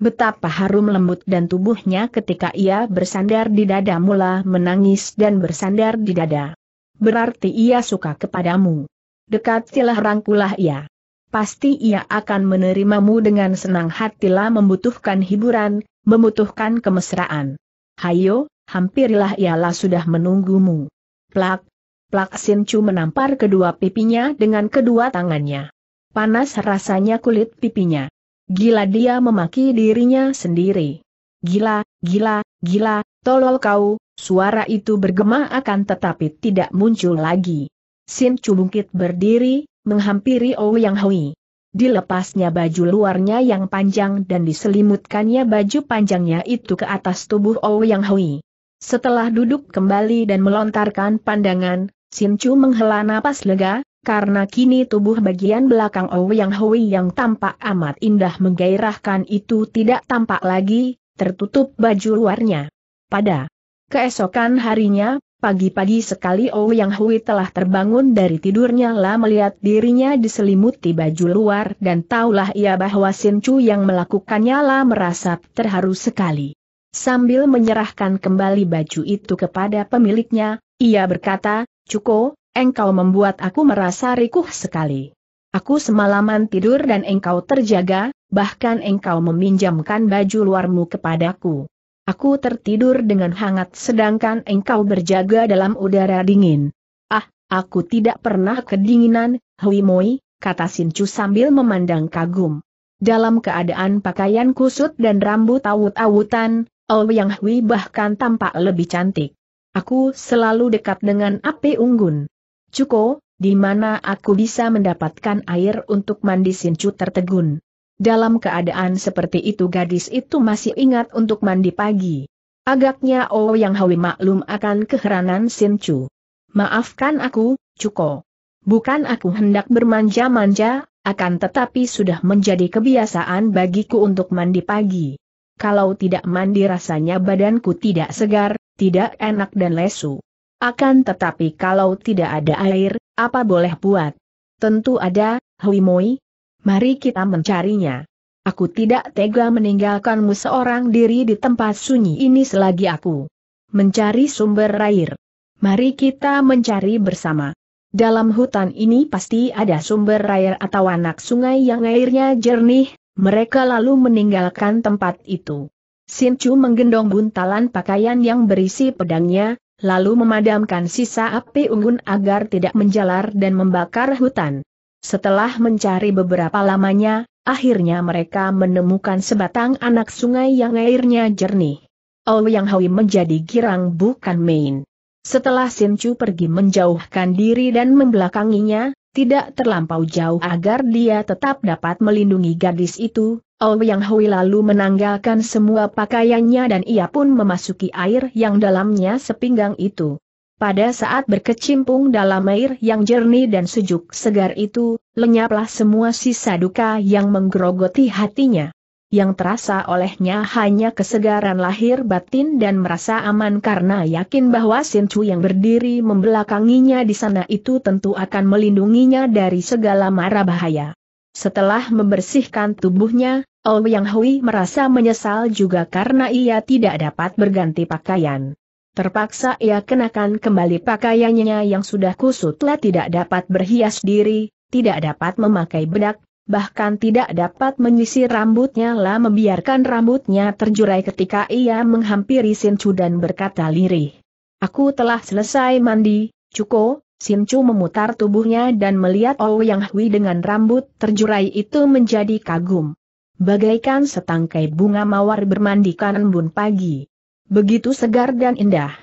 Betapa harum lembut dan tubuhnya ketika ia bersandar di dada mula menangis dan bersandar di dada. Berarti ia suka kepadamu. Dekatilah rangkulah ia. Pasti ia akan menerimamu dengan senang hatilah membutuhkan hiburan, membutuhkan kemesraan. Hayo, hampirlah ialah sudah menunggumu. Plak, plak Sin Chu menampar kedua pipinya dengan kedua tangannya. Panas rasanya kulit pipinya. Gila dia memaki dirinya sendiri. Gila, gila, gila, tolol kau, suara itu bergema akan tetapi tidak muncul lagi. Sin Chu bungkit berdiri, menghampiri Ouyang Hui. Dilepasnya baju luarnya yang panjang dan diselimutkannya baju panjangnya itu ke atas tubuh Ouyang Hui. Setelah duduk kembali dan melontarkan pandangan, Sin Chu menghela napas lega, karena kini tubuh bagian belakang Ouyang Hui yang tampak amat indah menggairahkan itu tidak tampak lagi, tertutup baju luarnya. Pada keesokan harinya, pagi-pagi sekali Ouyang Hui telah terbangun dari tidurnya lah melihat dirinya diselimuti baju luar dan taulah ia bahwa Sin Chu yang melakukannya lah merasa terharu sekali. Sambil menyerahkan kembali baju itu kepada pemiliknya, ia berkata, cukup. Engkau membuat aku merasa rikuh sekali. Aku semalaman tidur dan engkau terjaga, bahkan engkau meminjamkan baju luarmu kepadaku. Aku tertidur dengan hangat sedangkan engkau berjaga dalam udara dingin. Ah, aku tidak pernah kedinginan, Hui Moi, kata Sincu sambil memandang kagum. Dalam keadaan pakaian kusut dan rambut awut-awutan, Ouyang oh Hui bahkan tampak lebih cantik. Aku selalu dekat dengan api unggun. Cuko, di mana aku bisa mendapatkan air untuk mandi Sincu tertegun. Dalam keadaan seperti itu gadis itu masih ingat untuk mandi pagi. Agaknya Oh Yang Hawi maklum akan keheranan Sincu. Maafkan aku, Cuko. Bukan aku hendak bermanja-manja, akan tetapi sudah menjadi kebiasaan bagiku untuk mandi pagi. Kalau tidak mandi rasanya badanku tidak segar, tidak enak dan lesu. Akan tetapi kalau tidak ada air, apa boleh buat? Tentu ada, Moi. Mari kita mencarinya. Aku tidak tega meninggalkanmu seorang diri di tempat sunyi ini selagi aku mencari sumber air. Mari kita mencari bersama. Dalam hutan ini pasti ada sumber air atau anak sungai yang airnya jernih, mereka lalu meninggalkan tempat itu. Sinchu menggendong buntalan pakaian yang berisi pedangnya, lalu memadamkan sisa api unggun agar tidak menjalar dan membakar hutan. Setelah mencari beberapa lamanya, akhirnya mereka menemukan sebatang anak sungai yang airnya jernih. Oh Yang Hui menjadi girang bukan main. Setelah Sinchu pergi menjauhkan diri dan membelakanginya, tidak terlampau jauh agar dia tetap dapat melindungi gadis itu, Ouyang Hui lalu menanggalkan semua pakaiannya dan ia pun memasuki air yang dalamnya sepinggang itu. Pada saat berkecimpung dalam air yang jernih dan sejuk segar itu, lenyaplah semua sisa duka yang menggerogoti hatinya yang terasa olehnya hanya kesegaran lahir batin dan merasa aman karena yakin bahwa Sin Chu yang berdiri membelakanginya di sana itu tentu akan melindunginya dari segala mara bahaya. Setelah membersihkan tubuhnya, Ou Yang Hui merasa menyesal juga karena ia tidak dapat berganti pakaian. Terpaksa ia kenakan kembali pakaiannya yang sudah kusut, tidak dapat berhias diri, tidak dapat memakai bedak, bahkan tidak dapat menyisir rambutnya lah membiarkan rambutnya terjurai ketika ia menghampiri Sinchu dan berkata lirih. Aku telah selesai mandi, Cuko, Sinchu memutar tubuhnya dan melihat oh yang Hui dengan rambut terjurai itu menjadi kagum. Bagaikan setangkai bunga mawar bermandikan embun pagi. Begitu segar dan indah.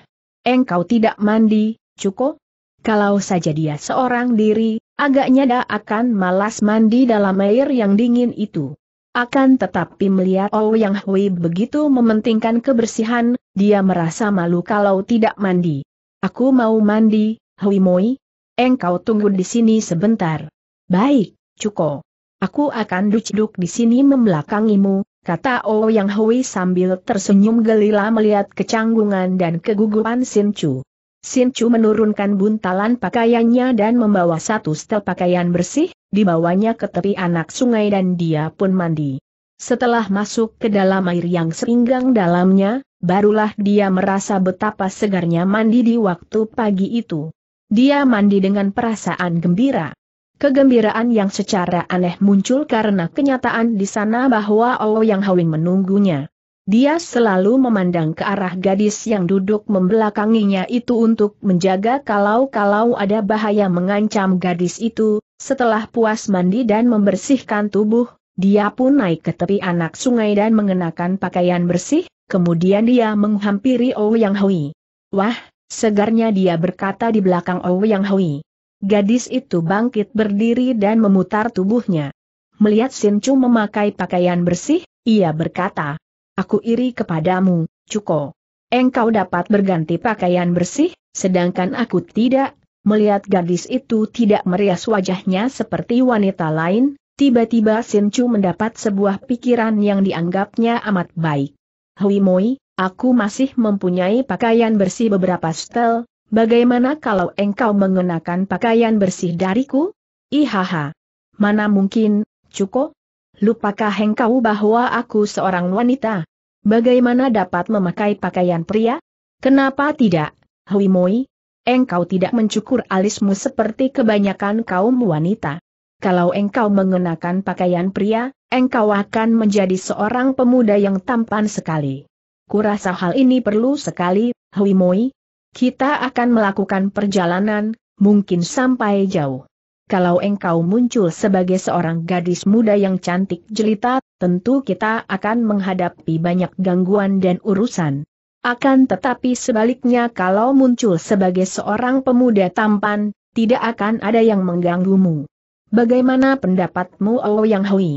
Engkau tidak mandi, Cuko? Kalau saja dia seorang diri, Agaknya dia akan malas mandi dalam air yang dingin itu. Akan tetapi melihat Oh Yang Hui begitu mementingkan kebersihan, dia merasa malu kalau tidak mandi. Aku mau mandi, Hui Moi. Engkau tunggu di sini sebentar. Baik, Cuko. Aku akan duduk di sini membelakangimu, kata Oh Yang Hui sambil tersenyum gelila melihat kecanggungan dan kegugupan Sin Chu. Sin Chu menurunkan buntalan pakaiannya dan membawa satu setel pakaian bersih, dibawanya ke tepi anak sungai dan dia pun mandi. Setelah masuk ke dalam air yang seringgang dalamnya, barulah dia merasa betapa segarnya mandi di waktu pagi itu. Dia mandi dengan perasaan gembira. Kegembiraan yang secara aneh muncul karena kenyataan di sana bahwa Allah Yang Hawing menunggunya. Dia selalu memandang ke arah gadis yang duduk membelakanginya itu untuk menjaga kalau-kalau ada bahaya mengancam gadis itu. Setelah puas mandi dan membersihkan tubuh, dia pun naik ke tepi anak sungai dan mengenakan pakaian bersih, kemudian dia menghampiri Ouyang Hui. Wah, segarnya dia berkata di belakang Ouyang Hui. Gadis itu bangkit berdiri dan memutar tubuhnya. Melihat Chu memakai pakaian bersih, ia berkata, Aku iri kepadamu, Cuko. Engkau dapat berganti pakaian bersih, sedangkan aku tidak. Melihat gadis itu tidak merias wajahnya seperti wanita lain, tiba-tiba Chu mendapat sebuah pikiran yang dianggapnya amat baik. Hui Moi, aku masih mempunyai pakaian bersih beberapa setel, bagaimana kalau engkau mengenakan pakaian bersih dariku? Ihaha. Mana mungkin, Cuko? Lupakah engkau bahwa aku seorang wanita? bagaimana dapat memakai pakaian pria? Kenapa tidak, Hui Moi? Engkau tidak mencukur alismu seperti kebanyakan kaum wanita. Kalau engkau mengenakan pakaian pria, engkau akan menjadi seorang pemuda yang tampan sekali. Kurasa hal ini perlu sekali, Hui Moi. Kita akan melakukan perjalanan, mungkin sampai jauh kalau engkau muncul sebagai seorang gadis muda yang cantik jelita, tentu kita akan menghadapi banyak gangguan dan urusan. Akan tetapi sebaliknya kalau muncul sebagai seorang pemuda tampan, tidak akan ada yang mengganggumu. Bagaimana pendapatmu Ouyang Yang Hui?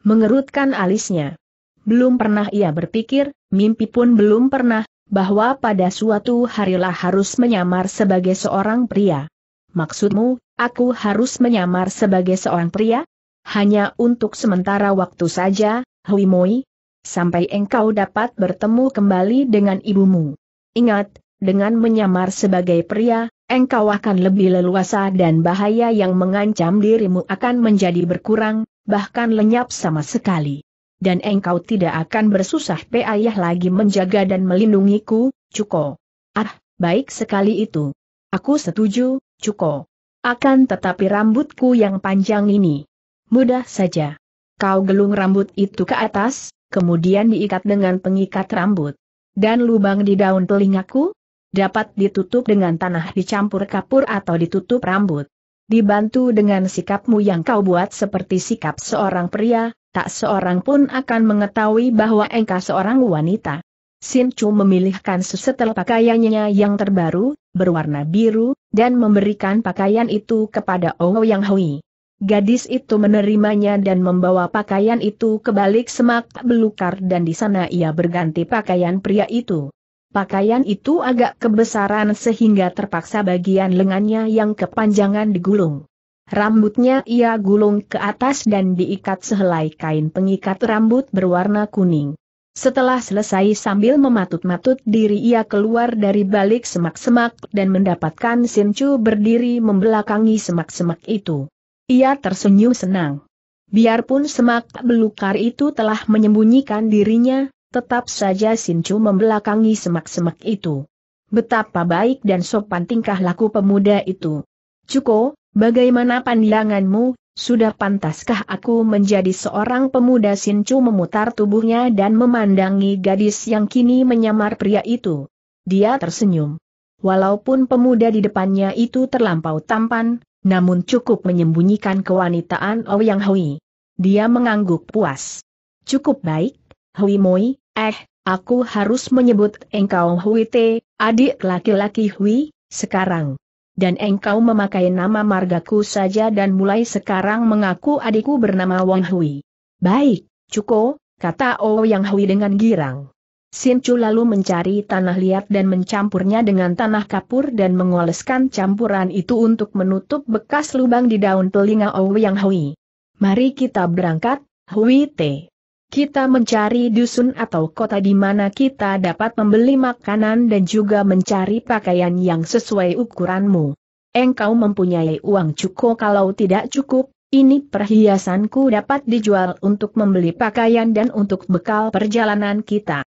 Mengerutkan alisnya. Belum pernah ia berpikir, mimpi pun belum pernah, bahwa pada suatu harilah harus menyamar sebagai seorang pria. Maksudmu, aku harus menyamar sebagai seorang pria? Hanya untuk sementara waktu saja, Hui Moi? Sampai engkau dapat bertemu kembali dengan ibumu. Ingat, dengan menyamar sebagai pria, engkau akan lebih leluasa dan bahaya yang mengancam dirimu akan menjadi berkurang, bahkan lenyap sama sekali. Dan engkau tidak akan bersusah payah lagi menjaga dan melindungiku, Cuko. Ah, baik sekali itu. Aku setuju, Cuko. Akan tetapi rambutku yang panjang ini. Mudah saja. Kau gelung rambut itu ke atas, kemudian diikat dengan pengikat rambut. Dan lubang di daun telingaku? Dapat ditutup dengan tanah dicampur kapur atau ditutup rambut. Dibantu dengan sikapmu yang kau buat seperti sikap seorang pria, tak seorang pun akan mengetahui bahwa engkau seorang wanita. Sin Chu memilihkan sesetel pakaiannya yang terbaru, berwarna biru, dan memberikan pakaian itu kepada Ong Yang Hui. Gadis itu menerimanya dan membawa pakaian itu ke balik semak belukar dan di sana ia berganti pakaian pria itu. Pakaian itu agak kebesaran sehingga terpaksa bagian lengannya yang kepanjangan digulung. Rambutnya ia gulung ke atas dan diikat sehelai kain pengikat rambut berwarna kuning. Setelah selesai sambil mematut-matut diri ia keluar dari balik semak-semak dan mendapatkan Chu berdiri membelakangi semak-semak itu. Ia tersenyum senang. Biarpun semak belukar itu telah menyembunyikan dirinya, tetap saja Chu membelakangi semak-semak itu. Betapa baik dan sopan tingkah laku pemuda itu. Cuko, bagaimana pandanganmu? Sudah pantaskah aku menjadi seorang pemuda Sincu memutar tubuhnya dan memandangi gadis yang kini menyamar pria itu? Dia tersenyum. Walaupun pemuda di depannya itu terlampau tampan, namun cukup menyembunyikan kewanitaan Oh, yang Hui. Dia mengangguk puas. Cukup baik, Hui Moi, eh, aku harus menyebut engkau Hui Te, adik laki-laki Hui, sekarang dan engkau memakai nama margaku saja dan mulai sekarang mengaku adikku bernama Wang Hui. Baik, Cuko, kata O Yang Hui dengan girang. Sin Chu lalu mencari tanah liat dan mencampurnya dengan tanah kapur dan mengoleskan campuran itu untuk menutup bekas lubang di daun telinga O Yang Hui. Mari kita berangkat, Hui Te. Kita mencari dusun atau kota di mana kita dapat membeli makanan dan juga mencari pakaian yang sesuai ukuranmu. Engkau mempunyai uang cukup kalau tidak cukup, ini perhiasanku dapat dijual untuk membeli pakaian dan untuk bekal perjalanan kita.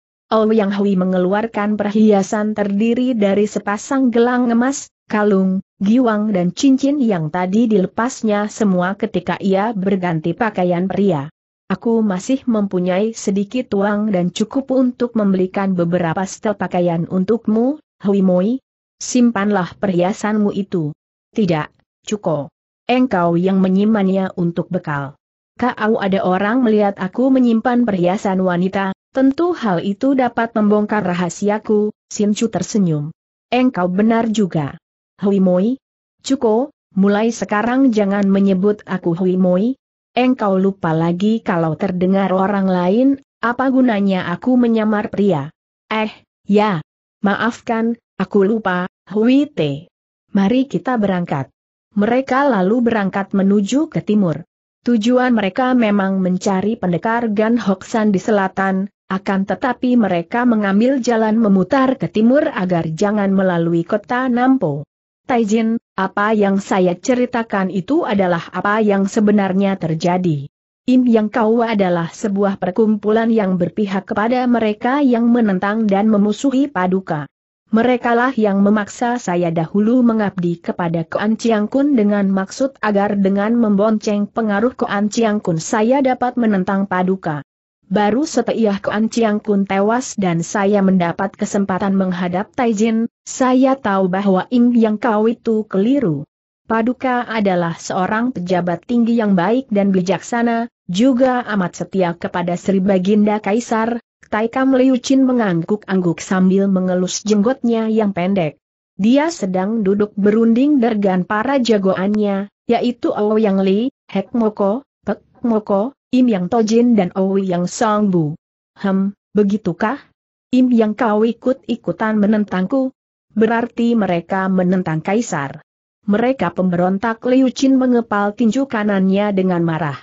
yang Hui mengeluarkan perhiasan terdiri dari sepasang gelang emas, kalung, giwang dan cincin yang tadi dilepasnya semua ketika ia berganti pakaian pria. Aku masih mempunyai sedikit uang dan cukup untuk membelikan beberapa setel pakaian untukmu, Hui Moi. Simpanlah perhiasanmu itu. Tidak, Cuko. Engkau yang menyimpannya untuk bekal. Kau ada orang melihat aku menyimpan perhiasan wanita, tentu hal itu dapat membongkar rahasiaku, Sinchu tersenyum. Engkau benar juga. Hui Moi. Cuko, mulai sekarang jangan menyebut aku Hui Moi, Engkau lupa lagi kalau terdengar orang lain, apa gunanya aku menyamar pria? Eh, ya. Maafkan, aku lupa, Hui Te. Mari kita berangkat. Mereka lalu berangkat menuju ke timur. Tujuan mereka memang mencari pendekar Gan Hoksan di selatan, akan tetapi mereka mengambil jalan memutar ke timur agar jangan melalui kota Nampo. Taijin, apa yang saya ceritakan itu adalah apa yang sebenarnya terjadi. Im Yang Kau adalah sebuah perkumpulan yang berpihak kepada mereka yang menentang dan memusuhi Paduka. Merekalah yang memaksa saya dahulu mengabdi kepada Koan Chiang Kun dengan maksud agar dengan membonceng pengaruh Koan Chiang Kun saya dapat menentang Paduka. Baru setelah Kuan Chiang Kun tewas dan saya mendapat kesempatan menghadap Taijin, saya tahu bahwa Ing Yang Kau itu keliru. Paduka adalah seorang pejabat tinggi yang baik dan bijaksana, juga amat setia kepada Sri Baginda Kaisar, Taikam Liu Chin mengangguk-angguk sambil mengelus jenggotnya yang pendek. Dia sedang duduk berunding dengan para jagoannya, yaitu Ouyang Li, Hek Moko, Pek Moko, Im Yang Tojin dan Owi Yang Songbu. Hem, begitukah? Im Yang kau ikut-ikutan menentangku? Berarti mereka menentang Kaisar. Mereka pemberontak Liu Qin mengepal tinju kanannya dengan marah.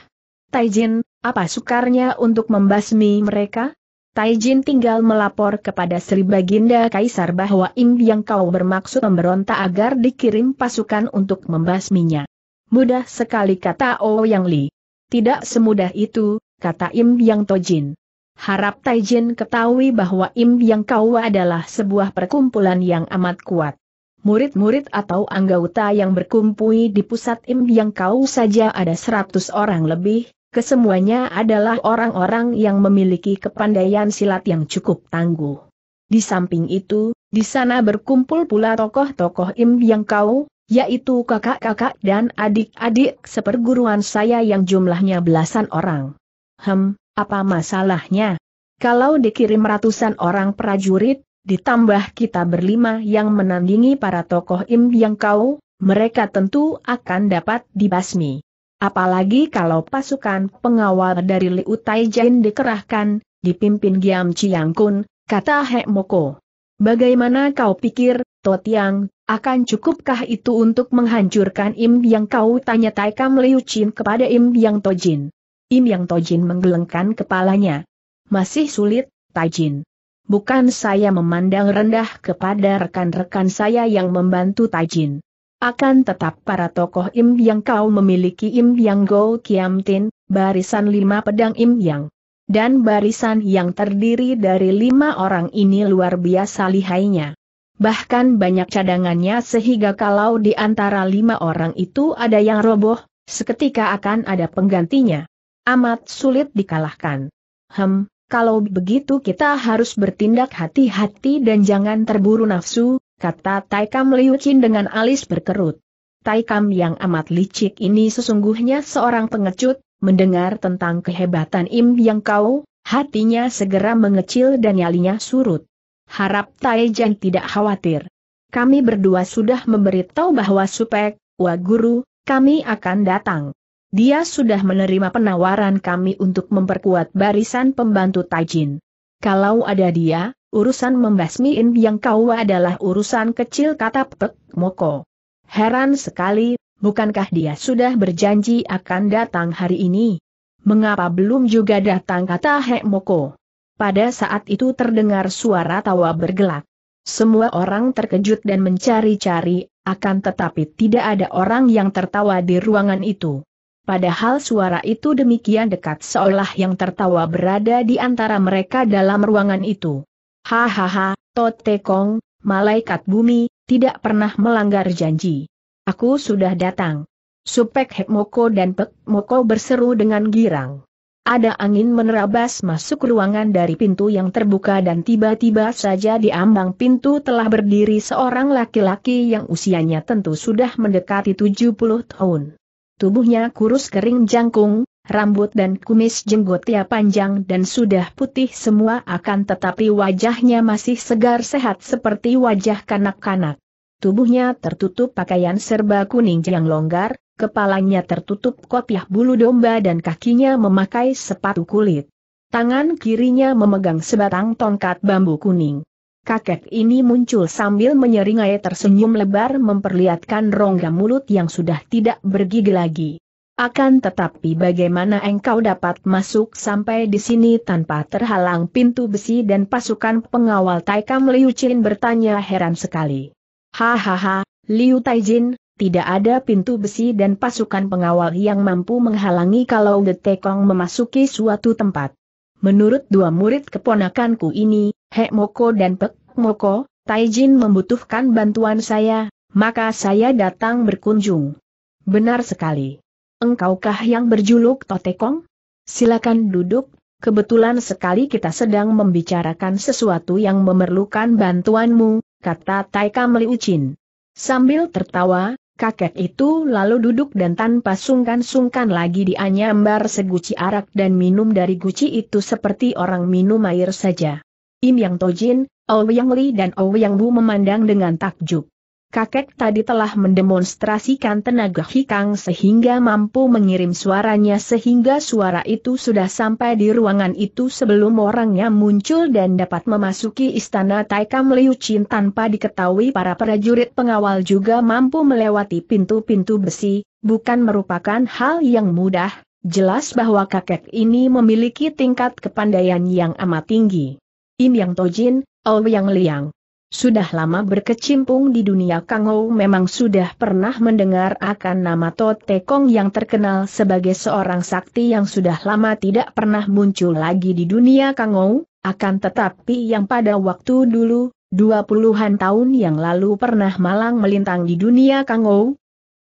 Taijin, apa sukarnya untuk membasmi mereka? Taijin tinggal melapor kepada Sri Baginda Kaisar bahwa Im Yang kau bermaksud memberontak agar dikirim pasukan untuk membasminya. Mudah sekali kata Ouyang Yang Li. Tidak semudah itu, kata Im Yang Tojin. Harap Taijin ketahui bahwa Im Yang Kaua adalah sebuah perkumpulan yang amat kuat. Murid-murid atau anggota yang berkumpul di pusat Im Yang Kau saja ada seratus orang lebih, kesemuanya adalah orang-orang yang memiliki kepandaian silat yang cukup tangguh. Di samping itu, di sana berkumpul pula tokoh-tokoh Im Yang Kau, yaitu kakak-kakak dan adik-adik seperguruan saya yang jumlahnya belasan orang. Hem, apa masalahnya? Kalau dikirim ratusan orang prajurit, ditambah kita berlima yang menandingi para tokoh im yang kau, mereka tentu akan dapat dibasmi. Apalagi kalau pasukan pengawal dari Liu Taijin dikerahkan, dipimpin Giam Chiang Kun, kata Hek Moko. Bagaimana kau pikir, Totiang, akan cukupkah itu untuk menghancurkan Im Yang kau tanya Taikam Liu Chin kepada Im Yang Tojin? Im Yang Tojin menggelengkan kepalanya. Masih sulit, Tajin. Bukan saya memandang rendah kepada rekan-rekan saya yang membantu Tajin. Akan tetap para tokoh Im Yang kau memiliki Im Yang Go Kiam Tin, barisan lima pedang Im Yang. Dan barisan yang terdiri dari lima orang ini luar biasa lihainya bahkan banyak cadangannya sehingga kalau di antara lima orang itu ada yang roboh, seketika akan ada penggantinya. Amat sulit dikalahkan. Hem, kalau begitu kita harus bertindak hati-hati dan jangan terburu nafsu, kata Taikam Liu dengan alis berkerut. Taikam yang amat licik ini sesungguhnya seorang pengecut, mendengar tentang kehebatan Im Yang Kau, hatinya segera mengecil dan nyalinya surut. Harap Tai Taijan tidak khawatir. Kami berdua sudah memberitahu bahwa Supek, Wa Guru, kami akan datang. Dia sudah menerima penawaran kami untuk memperkuat barisan pembantu Taijin. Kalau ada dia, urusan membasmiin yang kau adalah urusan kecil kata Pek Moko. Heran sekali, bukankah dia sudah berjanji akan datang hari ini? Mengapa belum juga datang kata Hek Moko? Pada saat itu terdengar suara tawa bergelak. Semua orang terkejut dan mencari-cari, akan tetapi tidak ada orang yang tertawa di ruangan itu. Padahal suara itu demikian dekat seolah yang tertawa berada di antara mereka dalam ruangan itu. Hahaha, Tote Kong, malaikat bumi, tidak pernah melanggar janji. Aku sudah datang. Supek Moko dan Pek Moko berseru dengan girang. Ada angin menerabas masuk ruangan dari pintu yang terbuka dan tiba-tiba saja di ambang pintu telah berdiri seorang laki-laki yang usianya tentu sudah mendekati 70 tahun. Tubuhnya kurus kering jangkung, rambut dan kumis jenggotnya panjang dan sudah putih semua akan tetapi wajahnya masih segar sehat seperti wajah kanak-kanak tubuhnya tertutup pakaian serba kuning yang longgar, kepalanya tertutup kopiah bulu domba dan kakinya memakai sepatu kulit. Tangan kirinya memegang sebatang tongkat bambu kuning. Kakek ini muncul sambil menyeringai tersenyum lebar memperlihatkan rongga mulut yang sudah tidak bergigi lagi. Akan tetapi bagaimana engkau dapat masuk sampai di sini tanpa terhalang pintu besi dan pasukan pengawal Taikam Liu Chin bertanya heran sekali. Hahaha, Liu Taijin, tidak ada pintu besi dan pasukan pengawal yang mampu menghalangi kalau The Tekong memasuki suatu tempat. Menurut dua murid keponakanku ini, He Moko dan Pek Moko, Taijin membutuhkan bantuan saya, maka saya datang berkunjung. Benar sekali. Engkaukah yang berjuluk Totekong? Silakan duduk, kebetulan sekali kita sedang membicarakan sesuatu yang memerlukan bantuanmu, kata Taika Meliucin. Sambil tertawa, kakek itu lalu duduk dan tanpa sungkan-sungkan lagi dianyambar seguci arak dan minum dari guci itu seperti orang minum air saja. Im Yang Tojin, Ouyang Yang Li dan Ouyang Yang Bu memandang dengan takjub kakek tadi telah mendemonstrasikan tenaga hikang sehingga mampu mengirim suaranya sehingga suara itu sudah sampai di ruangan itu sebelum orangnya muncul dan dapat memasuki istana Taikam Liu tanpa diketahui para prajurit pengawal juga mampu melewati pintu-pintu besi, bukan merupakan hal yang mudah, jelas bahwa kakek ini memiliki tingkat kepandaian yang amat tinggi. Im Yang Tojin, Ou Yang Liang sudah lama berkecimpung di dunia Kangou memang sudah pernah mendengar akan nama Tote Kong yang terkenal sebagai seorang sakti yang sudah lama tidak pernah muncul lagi di dunia Kangou, akan tetapi yang pada waktu dulu, dua puluhan tahun yang lalu pernah malang melintang di dunia Kangou,